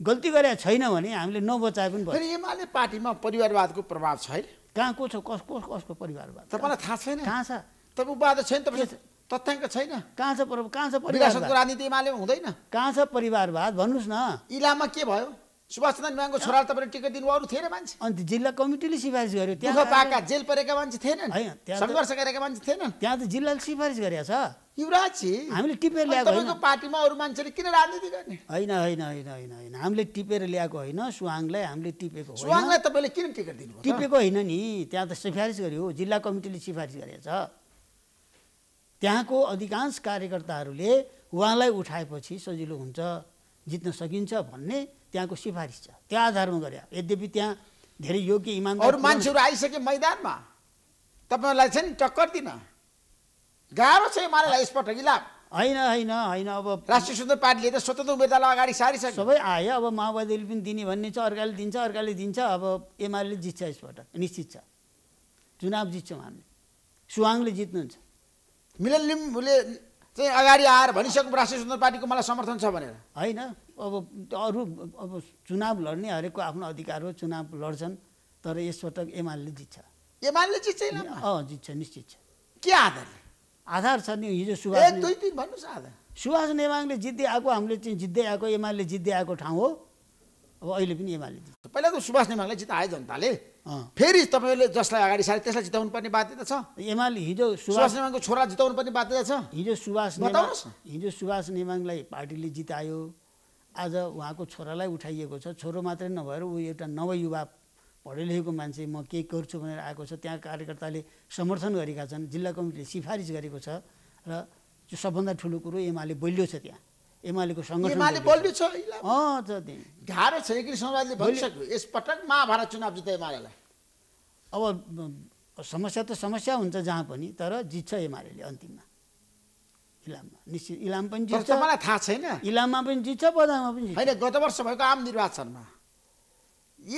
गल्ती गरेका छैन भने हामीले नबचाए पनि भयो एमाले पार्टीमा परिवारवादको प्रभाव छैन कहाँ को छ कस कस कसको परिवारवाद तपाईँलाई थाहा छैन कहाँ छ तपाईँ उपाध्यक्ष छैन तथ्याङ्क छैन कहाँ छ कहाँ छ परिवार राजनीति एमाले हुँदैन कहाँ छ परिवारवाद भन्नुहोस् न इलामा के भयो सुभाष चन्द्र नेमाङको छोराले तपाईँले टिकट दिनुभयो अरू थिएन मान्छे अन्त जिल्ला कमिटीले सिफारिस गर्यो त्यहाँ पाका जेल परेका मान्छे थिएनन् सङ्घर्ष गरेका मान्छे थिएनन् त्यहाँ त जिल्लाले सिफारिस गरेको छ युवराज हामीले टिपेर ल्याएको होइन पार्टीमा अरू मान्छेले किन राजनीति गर्ने होइन होइन होइन होइन होइन हामीले टिपेर ल्याएको होइन सुहाङलाई हामीले टिपेको सुहाङलाई तपाईँले किन टिकट दिनु टिपेको होइन नि त्यहाँ त सिफारिस गर्यो जिल्ला कमिटीले सिफारिस गरेको छ त्यहाँको अधिकांश कार्यकर्ताहरूले उहाँलाई उठाएपछि सजिलो हुन्छ जित्न सकिन्छ भन्ने त्यहाँको सिफारिस छ त्यो आधारमा गरे यद्यपि त्यहाँ धेरै योग्य इमान्दार अरू मान्छेहरू आइसके मैदानमा तपाईँहरूलाई चाहिँ टक्कर दिन गाह्रो छ हिमालयलाई यसपटक इलाम होइन होइन होइन अब राष्ट्रिय सुन्दर पार्टीले त स्वतन्त्र उम्मेद्वारलाई अगाडि सारिसक्यो सबै आयो अब माओवादीले पनि दिने भन्ने छ अर्काले दिन्छ अर्काले दिन्छ अब एमाले जित्छ यसपटक निश्चित छ चुनाव जित्छौँ हामी सुहाङले जित्नुहुन्छ मिलन लिम्बुले चाहिँ अगाडि आएर भनिसक्यो राष्ट्रिय सुन्दर पार्टीको मलाई समर्थन छ भनेर होइन अब अरू अब चुनाव लड्ने हरेकको आफ्नो अधिकार हो चुनाव लड्छन् तर यसपटक एमाले जित्छ एमाले जित्छ अँ जित्छ निश्चित छ के आधार आधार छ नि हिजो सुभाष दुई तिन भन्नुहोस् आधार सुभाष नेमाङले जित्दै आएको हामीले चाहिँ जित्दै आएको एमाले जित्दै आएको ठाउँ हो अब अहिले पनि एमाले जित्छ पहिला त सुभाष नेमाङलाई जिताए जनताले फेरि तपाईँले जसलाई अगाडि सारे त्यसलाई जिताउनु पर्ने बाध्यता छ एमाले हिजो सुभाष नेमाङको छोरा जिताउनु पर्ने बाध्यता छ हिजो सुभाष हिजो सुभाष नेमाङलाई पार्टीले जितायो आज उहाँको छोरालाई उठाइएको छ छोरो मात्रै नभएर ऊ एउटा नवयुवा पढे लेखेको मान्छे म केही गर्छु भनेर आएको छ त्यहाँ कार्यकर्ताले समर्थन गरेका छन् जिल्ला कमिटीले सिफारिस गरेको छ र त्यो सबभन्दा ठुलो कुरो एमाले बलियो छ त्यहाँ एमालेको सङ्गठन गाह्रो छ समाजले यसपटक महाभारत चुनाव जित्छ एमालेलाई अब समस्या त समस्या हुन्छ जहाँ पनि तर जित्छ एमाले अन्तिममा इलाममा निश्चित इलाम पनि जित्छ मलाई थाहा छैन इलाममा पनि जित्छ बजारमा पनि होइन गत वर्ष भएको आम निर्वाचनमा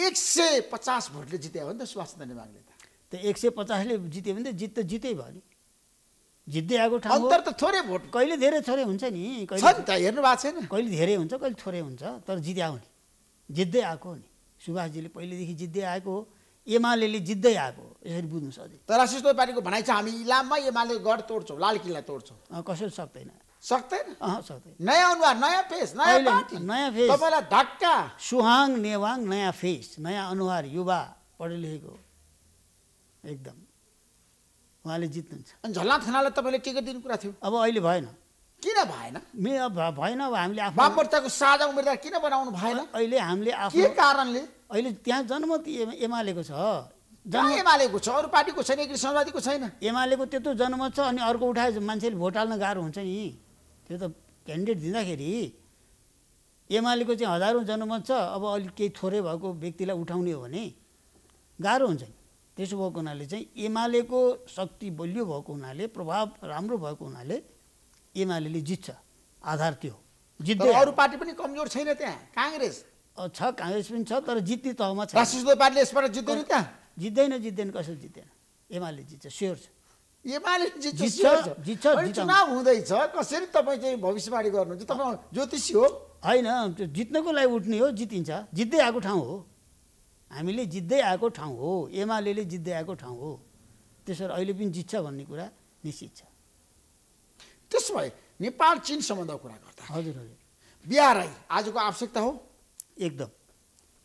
एक सय पचास भोटले जित्यो हो नि त सुभाष चन्द्र नेवाङले त त्यो एक सय पचासले जित्यो भने त जित त जितै भयो नि जित्दै आएको ठाउँ अन्तर त थोरै भोट कहिले धेरै थोरै हुन्छ नि कहिले हेर्नु भएको छैन कहिले धेरै हुन्छ कहिले थोरै हुन्छ तर जित्या नि जित्दै आएको हो नि सुभाषजीले पहिलेदेखि जित्दै आएको हो एमाले जित्दै आएको यसरी बुझ्नुहोस् अझै तर राष्ट्रिय पार्टीको भनाइ छ हामी इलाममा एमाले गढ तोड्छौँ लाल किल्ला तोड्छौँ कसैले सक्दैन सक्दैन सक्दैन नयाँ अनुहार नयाँ फेस नयाँ नयाँ फेस तपाईँलाई धक्का सुहाङ नेवाङ नयाँ फेस नयाँ अनुहार युवा पढे लेखेको एकदम उहाँले जित्नुहुन्छ अनि झल्ला थानालाई तपाईँले टिकट दिनु कुरा थियो अब अहिले भएन किन भएन मे भएन अब हामीले आफ्नो मोर्चाको साझा उम्मेद्वार किन बनाउनु भएन अहिले हामीले आफ्नो कारणले अहिले त्यहाँ जनमत एमालेको छ जहाँ एमालेको छ अरू पार्टीको छैन कि समाजवादीको छैन एमालेको त्यत्रो जनमत छ अनि अर्को उठाए मान्छेले भोट हाल्न गाह्रो हुन्छ नि त्यो त क्यान्डिडेट दिँदाखेरि एमालेको चाहिँ हजारौँ जनमत छ अब अलिक केही थोरै भएको व्यक्तिलाई उठाउने हो भने गाह्रो हुन्छ नि त्यसो भएको हुनाले चाहिँ एमालेको शक्ति बलियो भएको हुनाले प्रभाव राम्रो भएको हुनाले एमाले जित्छ आधार त्यो जित्दै अरू पार्टी पनि कमजोर छैन त्यहाँ काङ्ग्रेस छ काङ्ग्रेस पनि छ तर जित्ने तहमा छ पार्टीले यसबाट जित्दैन त्यहाँ जित्दैन जित्दैन कसैले जित्दैन एमाले जित्छ स्योर छ एमाले जित्छ चुनाव हुँदैछ कसरी तपाईँ चाहिँ भविष्यवाणी गर्नुहुन्छ तपाईँ ज्योतिषी हो होइन जित्नको लागि उठ्ने हो जितिन्छ जित्दै आएको ठाउँ हो हामीले जित्दै आएको ठाउँ हो एमाले जित्दै आएको ठाउँ हो त्यसो अहिले पनि जित्छ भन्ने कुरा निश्चित छ त्यसो भए नेपाल चिन सम्बन्धको कुरा गर्दा हजुर हजुर बिहारै आजको आवश्यकता हो एकदम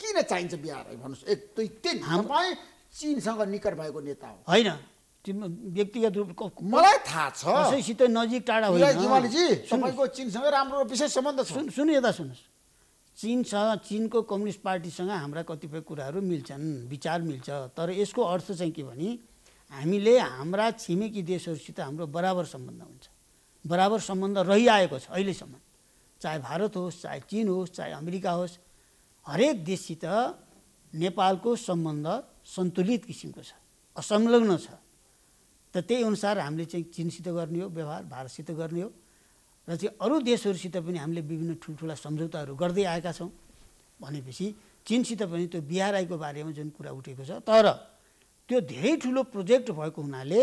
किन चाहिन्छ बिहारलाई भन्नुहोस् एक तपाईँ चिनसँग निकट भएको नेता हो होइन व्यक्तिगत रूपको मलाई थाहा छ कसैसित नजिक टाढा हिमालीजी तपाईँको चिनसँग राम्रो विशेष सम्बन्ध छ सुन सुन यता सुन्नुहोस् चिनसँग चिनको कम्युनिस्ट पार्टीसँग हाम्रा कतिपय कुराहरू मिल्छन् विचार मिल्छ तर यसको अर्थ चाहिँ के भने हामीले हाम्रा छिमेकी देशहरूसित हाम्रो बराबर सम्बन्ध हुन्छ बराबर सम्बन्ध रहिआएको छ अहिलेसम्म चाहे भारत होस् चाहे चिन होस् चाहे अमेरिका होस् हरेक देशसित नेपालको सम्बन्ध सन्तुलित किसिमको छ असंलग्न छ त त्यही अनुसार हामीले चाहिँ चिनसित गर्ने हो व्यवहार भारतसित गर्ने हो र चाहिँ अरू देशहरूसित पनि हामीले विभिन्न ठुल्ठुला सम्झौताहरू गर्दै आएका छौँ भनेपछि चिनसित पनि त्यो बिआरआईको बारेमा जुन कुरा उठेको छ तर त्यो धेरै ठुलो प्रोजेक्ट भएको हुनाले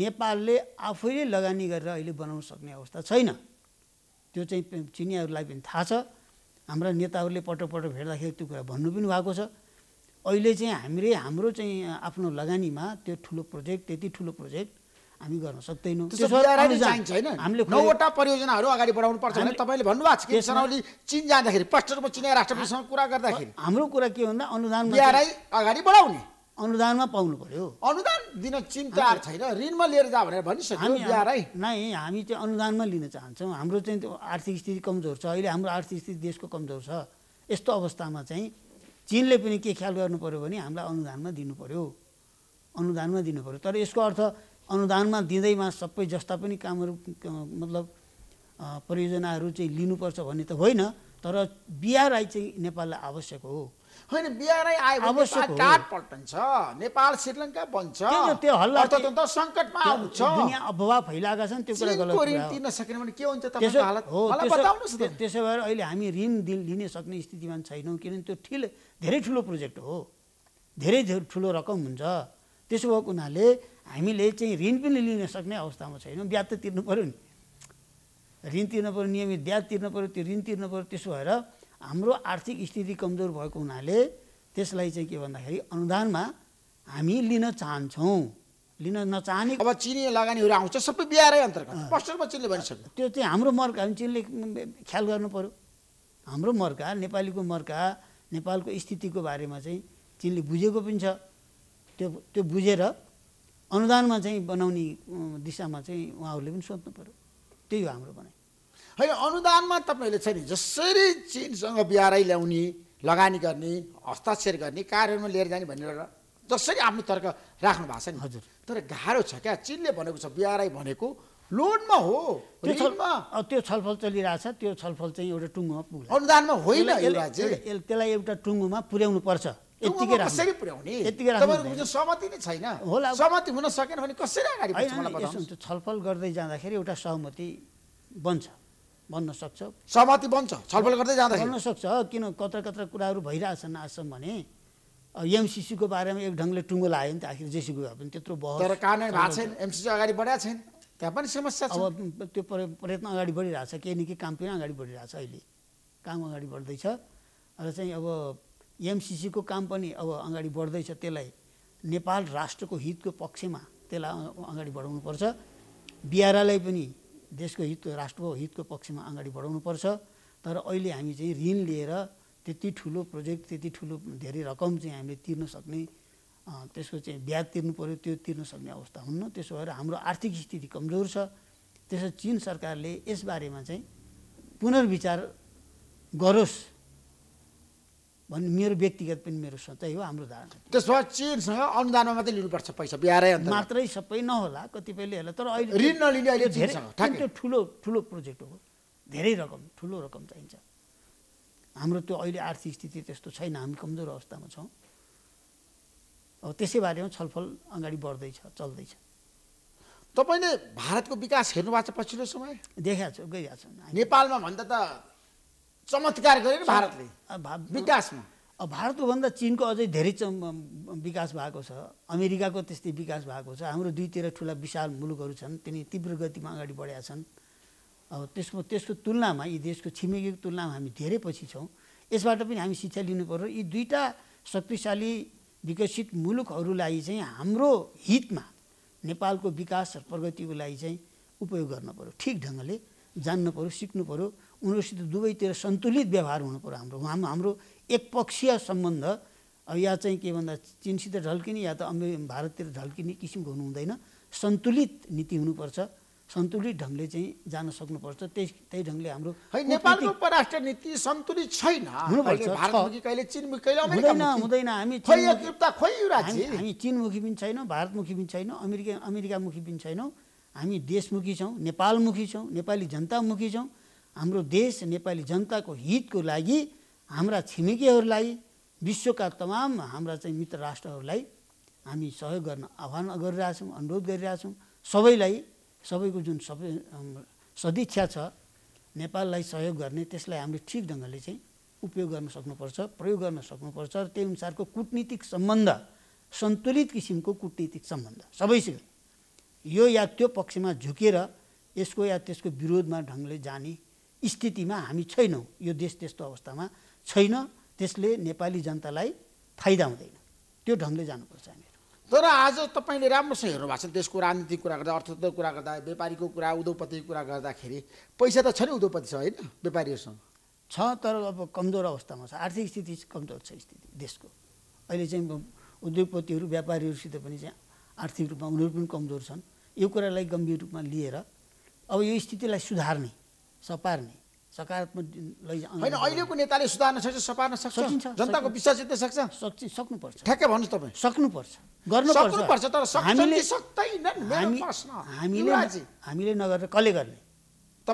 नेपालले आफैले लगानी गरेर अहिले बनाउन सक्ने अवस्था छैन त्यो चाहिँ चिनियाहरूलाई पनि थाहा छ हाम्रा नेताहरूले पटक पटक भेट्दाखेरि त्यो कुरा भन्नु पनि भएको छ अहिले चाहिँ हामीले हाम्रो चाहिँ आफ्नो लगानीमा त्यो ठुलो प्रोजेक्ट त्यति ठुलो प्रोजेक्ट हामी गर्न सक्दैनौँ हामीले नौवटा परियोजनाहरू अगाडि बढाउनु पर्छ भने तपाईँले भन्नुभएको चिन जाँदाखेरि फर्स्ट रूपमा राष्ट्रपतिसँग कुरा गर्दाखेरि हाम्रो कुरा के भन्दा अनुदान अगाडि बढाउने अनुदानमा पाउनु पर्यो अनुदान दिन चिन्ता छैन ऋणमा लिएर जा भनेर भनिसक्यो नै हामी चाहिँ अनुदानमा लिन चाहन्छौँ हाम्रो चाहिँ त्यो आर्थिक स्थिति कमजोर छ अहिले हाम्रो आर्थिक स्थिति देशको कमजोर छ यस्तो अवस्थामा चाहिँ चिनले पनि के ख्याल गर्नु पऱ्यो भने हामीलाई अनुदानमा दिनु पऱ्यो अनुदानमा दिनु पऱ्यो तर यसको अर्थ अनुदानमा दिँदैमा सबै जस्ता पनि कामहरू मतलब परियोजनाहरू चाहिँ लिनुपर्छ भन्ने त होइन तर बिआरआई चाहिँ नेपाललाई आवश्यक हो होइन बिहानै आयो भने टाट पल्टन्छ नेपाल श्रीलङ्का बन्छ त्यो हल्ला अर्थतन्त्र सङ्कटमा आउँछ दुनियाँ फैलाएका छन् त्यो कुरा गलत तिर्न सकेन भने के हुन्छ हालत मलाई त्यसो भएर अहिले हामी ऋण लिन सक्ने स्थितिमा छैनौँ किनभने त्यो ठिल धेरै ठुलो प्रोजेक्ट हो धेरै ठुलो रकम हुन्छ त्यसो भएको हुनाले हामीले चाहिँ ऋण पनि लिन सक्ने अवस्थामा छैनौँ ब्याज त तिर्नु पऱ्यो नि ऋण तिर्नु पऱ्यो नियमित ब्याज तिर्नु पऱ्यो त्यो ऋण तिर्नु पऱ्यो त्यसो भएर हाम्रो आर्थिक स्थिति कमजोर भएको हुनाले त्यसलाई चाहिँ के भन्दाखेरि अनुदानमा हामी लिन चाहन्छौँ लिन नचाहने अब चिनी लगानीहरू आउँछ सबै बिहारै अन्तर्गत चिनले भनिसक्यो त्यो चाहिँ हाम्रो मर्का चिनले ख्याल गर्नु पऱ्यो हाम्रो मर्का नेपालीको मर्का नेपालको स्थितिको बारेमा चाहिँ चिनले बुझेको पनि छ त्यो त्यो बुझेर अनुदानमा चाहिँ बनाउने दिशामा चाहिँ उहाँहरूले पनि सोध्नु पऱ्यो त्यही हो हाम्रो भनाइ होइन अनुदानमा तपाईँले छ नि जसरी चिनसँग बिहारै ल्याउने लगानी गर्ने हस्ताक्षर गर्ने कार्यमा लिएर जाने भनेर जसरी आफ्नो तर्क राख्नु भएको छ नि हजुर तर गाह्रो छ क्या चिनले भनेको छ बिहारै भनेको लोनमा हो त्यो त्यो छलफल चलिरहेछ त्यो छलफल चाहिँ एउटा टुङ्गोमा पुग्छ अनुदानमा होइन त्यसलाई एउटा टुङ्गोमा पुर्याउनु पर्छ यतिकै कसरी पुर्याउने सहमति नै छैन होला सहमति हुन सकेन भने कसरी अगाडि छलफल गर्दै जाँदाखेरि एउटा सहमति बन्छ भन्न सक्छ सहमति बन्छ छलफल गर्दै जाँदा भन्न सक्छ किन कत्र कत्र कुराहरू भइरहेछन् आजसम्म भने एमसिसीको बारेमा एक ढङ्गले टुङ्गो लाग्यो नि त आखिर जेसीको भए पनि त्यत्रो भयो तर कारण भएको छैन एमसिसी अगाडि बढाएको छैन त्यहाँ पनि समस्या अब त्यो प्रयत्न अगाडि बढिरहेछ केही न केही काम पनि अगाडि बढिरहेछ अहिले काम अगाडि बढ्दैछ र चाहिँ अब एमसिसीको काम पनि अब अगाडि बढ्दैछ त्यसलाई नेपाल राष्ट्रको हितको पक्षमा त्यसलाई अगाडि बढाउनुपर्छ बिहारालाई पनि देशको हित राष्ट्रको हितको पक्षमा अगाडि बढाउनुपर्छ तर अहिले हामी चाहिँ ऋण लिएर त्यति ठुलो प्रोजेक्ट त्यति ठुलो धेरै रकम चाहिँ हामीले तिर्न सक्ने त्यसको चाहिँ ब्याज तिर्नु पऱ्यो त्यो तिर्न सक्ने अवस्था हुन्न त्यसो भएर हाम्रो आर्थिक स्थिति कमजोर छ त्यसो चिन सरकारले यसबारेमा चाहिँ पुनर्विचार गरोस् भन्ने मेरो व्यक्तिगत पनि मेरो सोचाइ हो हाम्रो धारणा त्यसो चिनसँग अनुदानमा मात्रै लिनुपर्छ पैसा बिहारै मात्रै सबै नहोला कतिपयले होला तर अहिले ऋण नलिने अहिले धेरै ठुलो ठुलो प्रोजेक्ट हो धेरै रकम ठुलो रकम चाहिन्छ हाम्रो त्यो अहिले आर्थिक स्थिति त्यस्तो छैन हामी कमजोर अवस्थामा छौँ अब त्यसै बारेमा छलफल अगाडि बढ्दैछ चल्दैछ तपाईँले भारतको विकास हेर्नु भएको छ पछिल्लो समय देखाएको छु गइरहेको छ नेपालमा भन्दा त चमत्कार गरेर भारतले विकासमा अब भन्दा चिनको अझै धेरै विकास भएको छ अमेरिकाको त्यस्तै विकास भएको छ हाम्रो दुईतिर ठुला विशाल मुलुकहरू छन् तिनी तीव्र गतिमा अगाडि बढेका छन् अब त्यसको त्यसको तुलनामा यी देशको छिमेकीको तुलनामा हामी धेरै पछि छौँ यसबाट पनि हामी शिक्षा लिनु पर्यो यी दुईवटा शक्तिशाली विकसित मुलुकहरूलाई चाहिँ हाम्रो हितमा नेपालको विकास र प्रगतिको लागि चाहिँ उपयोग गर्न पऱ्यो ठिक ढङ्गले जान्नु पऱ्यो सिक्नु पऱ्यो उनीहरूसित दुवैतिर सन्तुलित व्यवहार हुनु पऱ्यो हाम्रो उहाँ हाम्रो एकपक्षीय सम्बन्ध अब या चाहिँ के भन्दा चिनसित ढल्किने या त अमे भारततिर ढल्किने किसिमको हुनु हुँदैन सन्तुलित नीति हुनुपर्छ सन्तुलित ढङ्गले चाहिँ जान सक्नुपर्छ त्यही त्यही ढङ्गले हाम्रो नेपालको परराष्ट्र नीति सन्तुलित छैन हुँदैन हुँदैन हामी हामी चिनमुखी पनि छैनौँ भारतमुखी पनि छैनौँ अमेरिका अमेरिकामुखी पनि छैनौँ हामी देशमुखी छौँ नेपालमुखी छौँ नेपाली जनतामुखी छौँ हाम्रो देश नेपाली जनताको हितको लागि हाम्रा छिमेकीहरूलाई विश्वका तमाम हाम्रा चाहिँ मित्र राष्ट्रहरूलाई हामी सहयोग गर्न आह्वान गरिरहेछौँ अनुरोध गरिरहेछौँ सबैलाई सबैको जुन सबै सदिच्छा छ नेपाललाई सहयोग गर्ने त्यसलाई हामीले ठिक ढङ्गले चाहिँ उपयोग गर्न सक्नुपर्छ प्रयोग गर्न सक्नुपर्छ र त्यही अनुसारको कुटनीतिक सम्बन्ध सन्तुलित किसिमको कुटनीतिक सम्बन्ध सबैसँग यो या त्यो पक्षमा झुकेर यसको या त्यसको विरोधमा ढङ्गले जाने स्थितिमा हामी छैनौँ यो देश त्यस्तो अवस्थामा छैन त्यसले नेपाली जनतालाई फाइदा हुँदैन त्यो ढङ्गले जानुपर्छ हामीहरू तर आज तपाईँले राम्रोसँग हेर्नु भएको छ देशको राजनीतिक कुरा गर्दा अर्थतन्त्रको कुरा गर्दा व्यापारीको कुरा उद्योगपतिको कुरा गर्दाखेरि पैसा त छ नि उद्योगपतिसँग होइन व्यापारीहरूसँग छ तर अब कमजोर अवस्थामा छ आर्थिक स्थिति कमजोर छ स्थिति देशको अहिले चाहिँ उद्योगपतिहरू व्यापारीहरूसित पनि चाहिँ आर्थिक रूपमा उनीहरू पनि कमजोर छन् यो कुरालाई गम्भीर रूपमा लिएर अब यो स्थितिलाई सुधार्ने सपार्ने सकारात्मक होइन अहिलेको नेताले सुधार्न सक्छ सपार्न सक्छ जनताको विश्वास जित्न सक्छ सक्छ सक्नुपर्छ ठ्याक्कै भन्नुहोस् तपाईँ सक्नुपर्छ गर्नु सक्नुपर्छ तर हामीले सक्दैनन् हामी हामीले हामीले नगरेर कसले गर्ने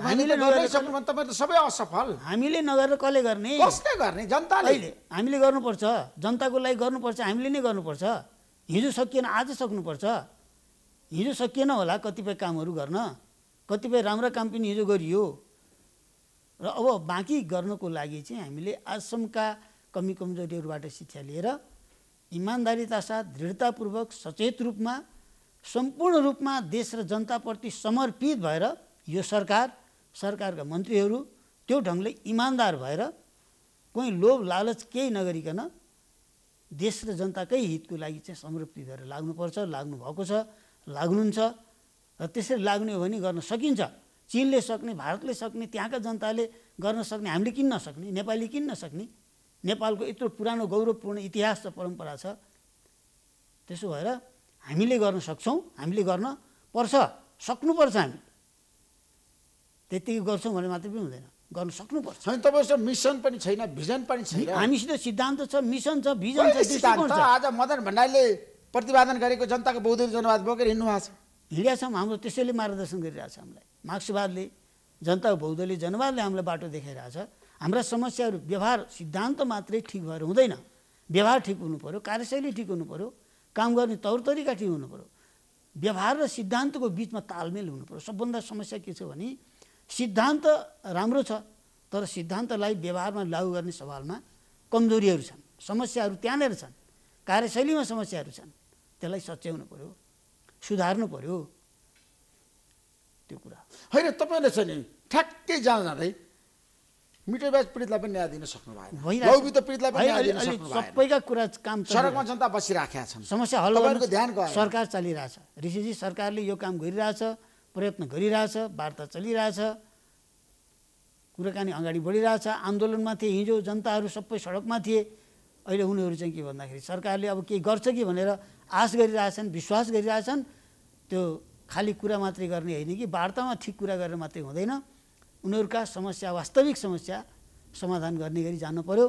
हामीले नगरेर सक्नुभयो तपाईँ त सबै असफल हामीले नगरेर कसले गर्ने कसले गर्ने जनताले हामीले गर्नुपर्छ जनताको लागि गर्नुपर्छ हामीले नै गर्नुपर्छ हिजो सकिएन आज सक्नुपर्छ हिजो सकिएन होला कतिपय कामहरू गर्न कतिपय राम्रा काम पनि हिजो गरियो र अब बाँकी गर्नको लागि चाहिँ हामीले आश्रमका कमी कमजोरीहरूबाट शिक्षा लिएर इमान्दारीता साथ दृढतापूर्वक सचेत रूपमा सम्पूर्ण रूपमा देश र जनताप्रति समर्पित भएर यो सरकार सरकारका मन्त्रीहरू त्यो ढङ्गले इमान्दार भएर कोही लोभ लालच केही नगरिकन देश र जनताकै हितको लागि चाहिँ समर्पित भएर लाग्नुपर्छ लाग्नु भएको छ लाग्नुहुन्छ र त्यसरी लाग्ने हो भने गर्न सकिन्छ चिनले सक्ने भारतले सक्ने त्यहाँका जनताले गर्न सक्ने हामीले किन नसक्ने नेपाली किन नसक्ने नेपालको यत्रो पुरानो गौरवपूर्ण इतिहास छ परम्परा छ त्यसो भएर हामीले गर्न सक्छौँ हामीले गर्न पर्छ सक्नुपर्छ हामी त्यत्तिकै गर्छौँ भने मात्रै पनि हुँदैन गर्न सक्नुपर्छ तपाईँसँग मिसन पनि छैन भिजन पनि छैन हामीसित सिद्धान्त छ मिसन छ भिजन छ आज मदन भण्डारीले प्रतिपादन गरेको जनताको बहुदलीय जनवाद बोकेर हिँड्नु भएको छ हिँडिरहेछौँ हाम्रो त्यसैले मार्गदर्शन गरिरहेछ हामीलाई मार्क्सवादले जनता बौद्धले जनवादले हामीलाई बाटो देखाइरहेछ हाम्रा समस्याहरू व्यवहार सिद्धान्त मात्रै ठिक भएर हुँदैन व्यवहार ठिक हुनु पऱ्यो कार्यशैली ठिक हुनु पऱ्यो काम गर्ने तौर तरिका ठिक हुनु पऱ्यो व्यवहार र सिद्धान्तको बिचमा तालमेल हुनु पऱ्यो सबभन्दा समस्या के छ भने सिद्धान्त राम्रो छ तर सिद्धान्तलाई व्यवहारमा लागु गर्ने सवालमा कमजोरीहरू छन् समस्याहरू त्यहाँनिर छन् कार्यशैलीमा समस्याहरू छन् त्यसलाई सच्याउनु पऱ्यो सुधार्नु पर्यो त्यो कुरा होइन तपाईँले चाहिँ नि ठ्याक्कै जाँदा जाँदै मिटरबाज पीडितलाई पनि न्याय दिन पीडितलाई पनि न्याय दिन सक्नु सबैका कुरा काम सडकमा जनता बसिराखेका छन् समस्या हल गर्नको ध्यान सरकार चलिरहेछ ऋषिजी सरकारले यो काम गरिरहेछ प्रयत्न गरिरहेछ वार्ता चलिरहेछ कुराकानी अगाडि बढिरहेछ आन्दोलनमा थिए हिजो जनताहरू सबै सडकमा थिए अहिले उनीहरू चाहिँ के भन्दाखेरि सरकारले अब केही गर्छ कि भनेर आश गरिरहेछन् विश्वास गरिरहेछन् त्यो खालि कुरा मात्रै गर्ने होइन कि वार्तामा ठिक कुरा गरेर मात्रै हुँदैन उनीहरूका समस्या वास्तविक समस्या समाधान गर्ने गरी जानु पऱ्यो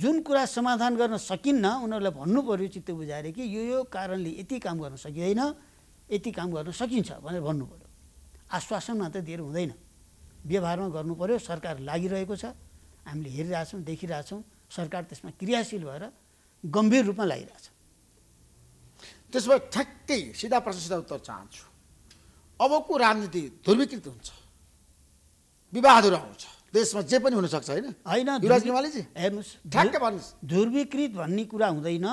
जुन कुरा समाधान गर्न सकिन्न उनीहरूलाई भन्नु पऱ्यो चित्त बुझाएर कि यो यो कारणले यति काम गर्न सकिँदैन यति काम गर्न सकिन्छ भनेर भन्नु पऱ्यो आश्वासन त दिएर हुँदैन व्यवहारमा गर्नु पर्यो सरकार लागिरहेको छ हामीले हेरिरहेछौँ देखिरहेछौँ सरकार त्यसमा क्रियाशील भएर गम्भीर रूपमा लागिरहेछ त्यसो भए ठ्याक्कै सिधा प्रश्न सिधा उत्तर चाहन्छु अबको राजनीति ध्रुवीकृत हुन्छ विवाहहरू आउँछ देशमा जे पनि हुनसक्छ होइन होइन ठ्याक्कै भन्नुहोस् ध्रुवीकृत भन्ने कुरा हुँदैन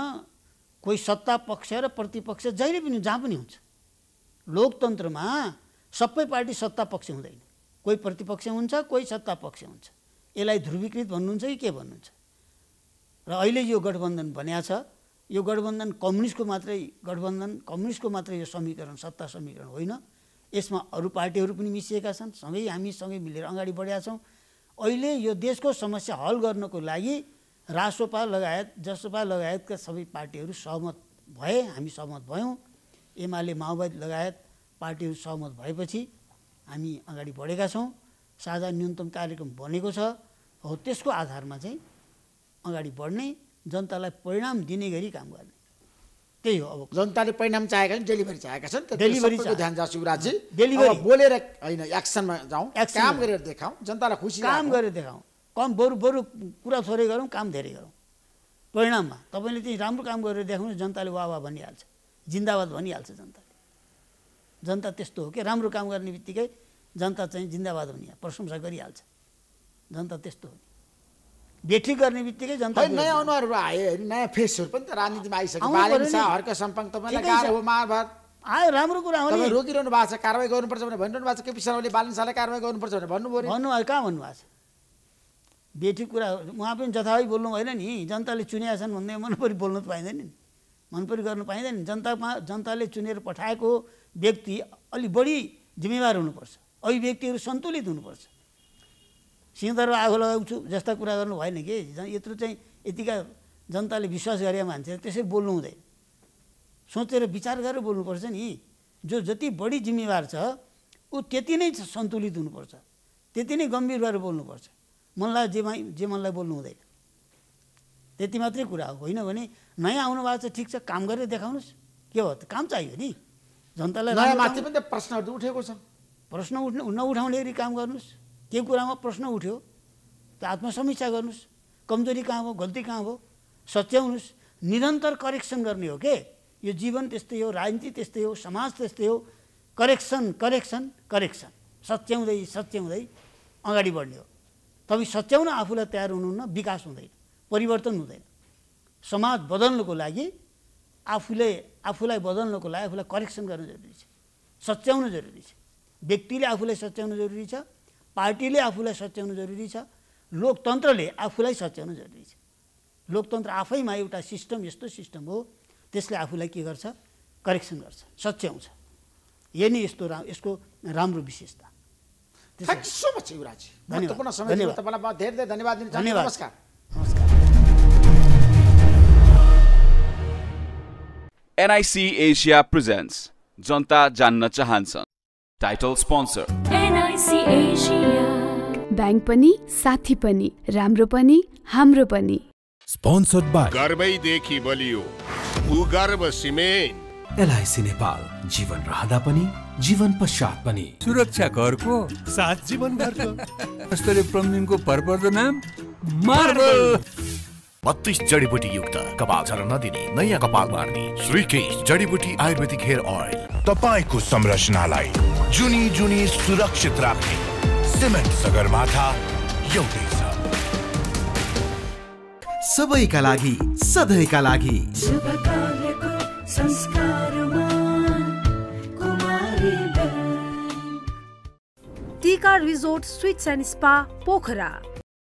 कोही सत्ता पक्ष र प्रतिपक्ष जहिले पनि जहाँ पनि हुन्छ लोकतन्त्रमा सबै पार्टी सत्ता पक्ष हुँदैन कोही प्रतिपक्ष हुन्छ कोही सत्ता पक्ष हुन्छ यसलाई ध्रुवीकृत भन्नुहुन्छ कि के भन्नुहुन्छ र अहिले यो गठबन्धन भनेको छ यो गठबन्धन कम्युनिस्टको मात्रै गठबन्धन कम्युनिस्टको मात्रै यो समीकरण सत्ता समीकरण होइन यसमा अरू पार्टीहरू पनि मिसिएका छन् सँगै हामी सँगै मिलेर अगाडि बढेका छौँ अहिले यो देशको समस्या हल गर्नको लागि रासोपा लगायत जसोपा लगायतका सबै पार्टीहरू सहमत भए हामी सहमत भयौँ एमाले माओवादी लगायत पार्टीहरू सहमत भएपछि हामी अगाडि बढेका छौँ साझा न्यूनतम कार्यक्रम बनेको छ हो त्यसको आधारमा चाहिँ अगाडि बढ्ने जनतालाई परिणाम दिने गरी काम गर्ने त्यही हो अब जनताले परिणाम चाहेका छन् डेलिभरी चाहेका छन् डेलिभरी ध्यान जा शिवराजी डेलिभरी बोलेर होइन एक्सनमा जाउँ काम गरेर देखाउँ जनतालाई खुसी काम गरेर देखाउँ कम बरु बरु कुरा थोरै गरौँ काम धेरै गरौँ परिणाममा तपाईँले चाहिँ राम्रो काम गरेर देखाउनु जनताले वा वा भनिहाल्छ जिन्दाबाद भनिहाल्छ जनताले जनता त्यस्तो हो कि राम्रो काम गर्ने बित्तिकै जनता चाहिँ जिन्दाबाद हुने प्रशंसा गरिहाल्छ जनता त्यस्तो हो नि बेठी गर्ने बित्तिकै जनता नयाँ अनुहारहरू आयो होइन नयाँ फेसहरू पनि त राजनीतिमा आइसक्यो महाभारत आयो राम्रो कुरा हो नि रोकिरहनु भएको छ कारवाही गर्नुपर्छ भनेर भनिरहनु भएको छ केपी शर्माले बालन शाहलाई कारवाही गर्नुपर्छ भनेर भन्नुभयो भन्नुभयो कहाँ भन्नुभएको छ बेठी कुरा उहाँ पनि जथावै बोल्नु भएन नि जनताले चुनिया छन् भन्दै मनपरी बोल्नु पाइँदैन नि मनपरी गर्नु पाइँदैन नि जनतामा जनताले चुनेर पठाएको व्यक्ति अलि बढी जिम्मेवार हुनुपर्छ अभिव्यक्तिहरू सन्तुलित हुनुपर्छ सिंहदरबार आगो लगाउँछु जस्ता कुरा गर्नु भएन कि यत्रो चाहिँ यतिका जनताले विश्वास गरे मान्छे त्यसै बोल्नु हुँदैन सोचेर विचार गरेर बोल्नुपर्छ नि जो जति बढी जिम्मेवार छ ऊ त्यति नै सन्तुलित हुनुपर्छ त्यति नै गम्भीर भएर बोल्नुपर्छ मनलाई जेमा जे मनलाई बोल्नु हुँदैन त्यति मात्रै कुरा हो होइन भने नयाँ आउनु भएको छ ठिक छ काम गरेर देखाउनुहोस् के हो त काम चाहियो नि जनतालाई माथि पनि प्रश्नहरू उठेको छ प्रश्न उठ्नु नउठाउने गरी काम गर्नुहोस् केही कुरामा प्रश्न उठ्यो त आत्मसमीक्षा गर्नुहोस् कमजोरी कहाँ हो गल्ती कहाँ हो सच्याउनुहोस् निरन्तर करेक्सन गर्ने हो के यो जीवन त्यस्तै हो राजनीति त्यस्तै हो समाज त्यस्तै हो करेक्सन करेक्सन करेक्सन सच्याउँदै सच्याउँदै अगाडि बढ्ने हो तपाईँ सच्याउन आफूलाई तयार हुनुहुन्न विकास हुँदैन परिवर्तन हुँदैन समाज बदल्नुको लागि आफूले आफूलाई बदल्नको लागि आफूलाई करेक्सन गर्न जरुरी छ सच्याउनु जरुरी छ व्यक्तिले आफूलाई सच्याउनु जरुरी छ पार्टीले आफूलाई सच्याउनु जरुरी छ लोकतन्त्रले आफूलाई सच्याउनु जरुरी छ लोकतन्त्र आफैमा एउटा सिस्टम यस्तो सिस्टम हो त्यसले आफूलाई के गर्छ करेक्सन गर्छ सच्याउँछ यही नै यस्तो रा यसको राम्रो विशेषता थ्याङ्क सो मच युवराज धेरै धेरै धन्यवाद दिन चाहन्छु नमस्कार नमस्कार एनआइसी एसिया प्रेजेन्ट्स जनता जान्न चाहन्छन् टाइटल स्पोन्सर ब्याङ्क पनि साथी पनि राम्रो पनि हाम्रो पनि स्पोन्सर्ड बाइ देखि बलियो भूगर्भ सिमेन्ट एलआइसी नेपाल जीवन रहँदा पनि जीवन पश्चात पनि सुरक्षा घरको साथ जीवन घरको अस्तर प्रमिनको भरपर्दो नाम मार्बल बत्तीस जडीबुटी युक्त कपाल झर नदिने नयाँ कपाल बाँड्ने श्रीकेश जडीबुटी आयुर्वेदिक हेयर अयल तपाईँको संरचनालाई जुनी जुनी सुरक्षित राख्ने सिमेन्ट सगरमाथा एउटै छ सबैका लागि सधैँका लागि शुभ कार्यको टिका resort suites and spa Pokhara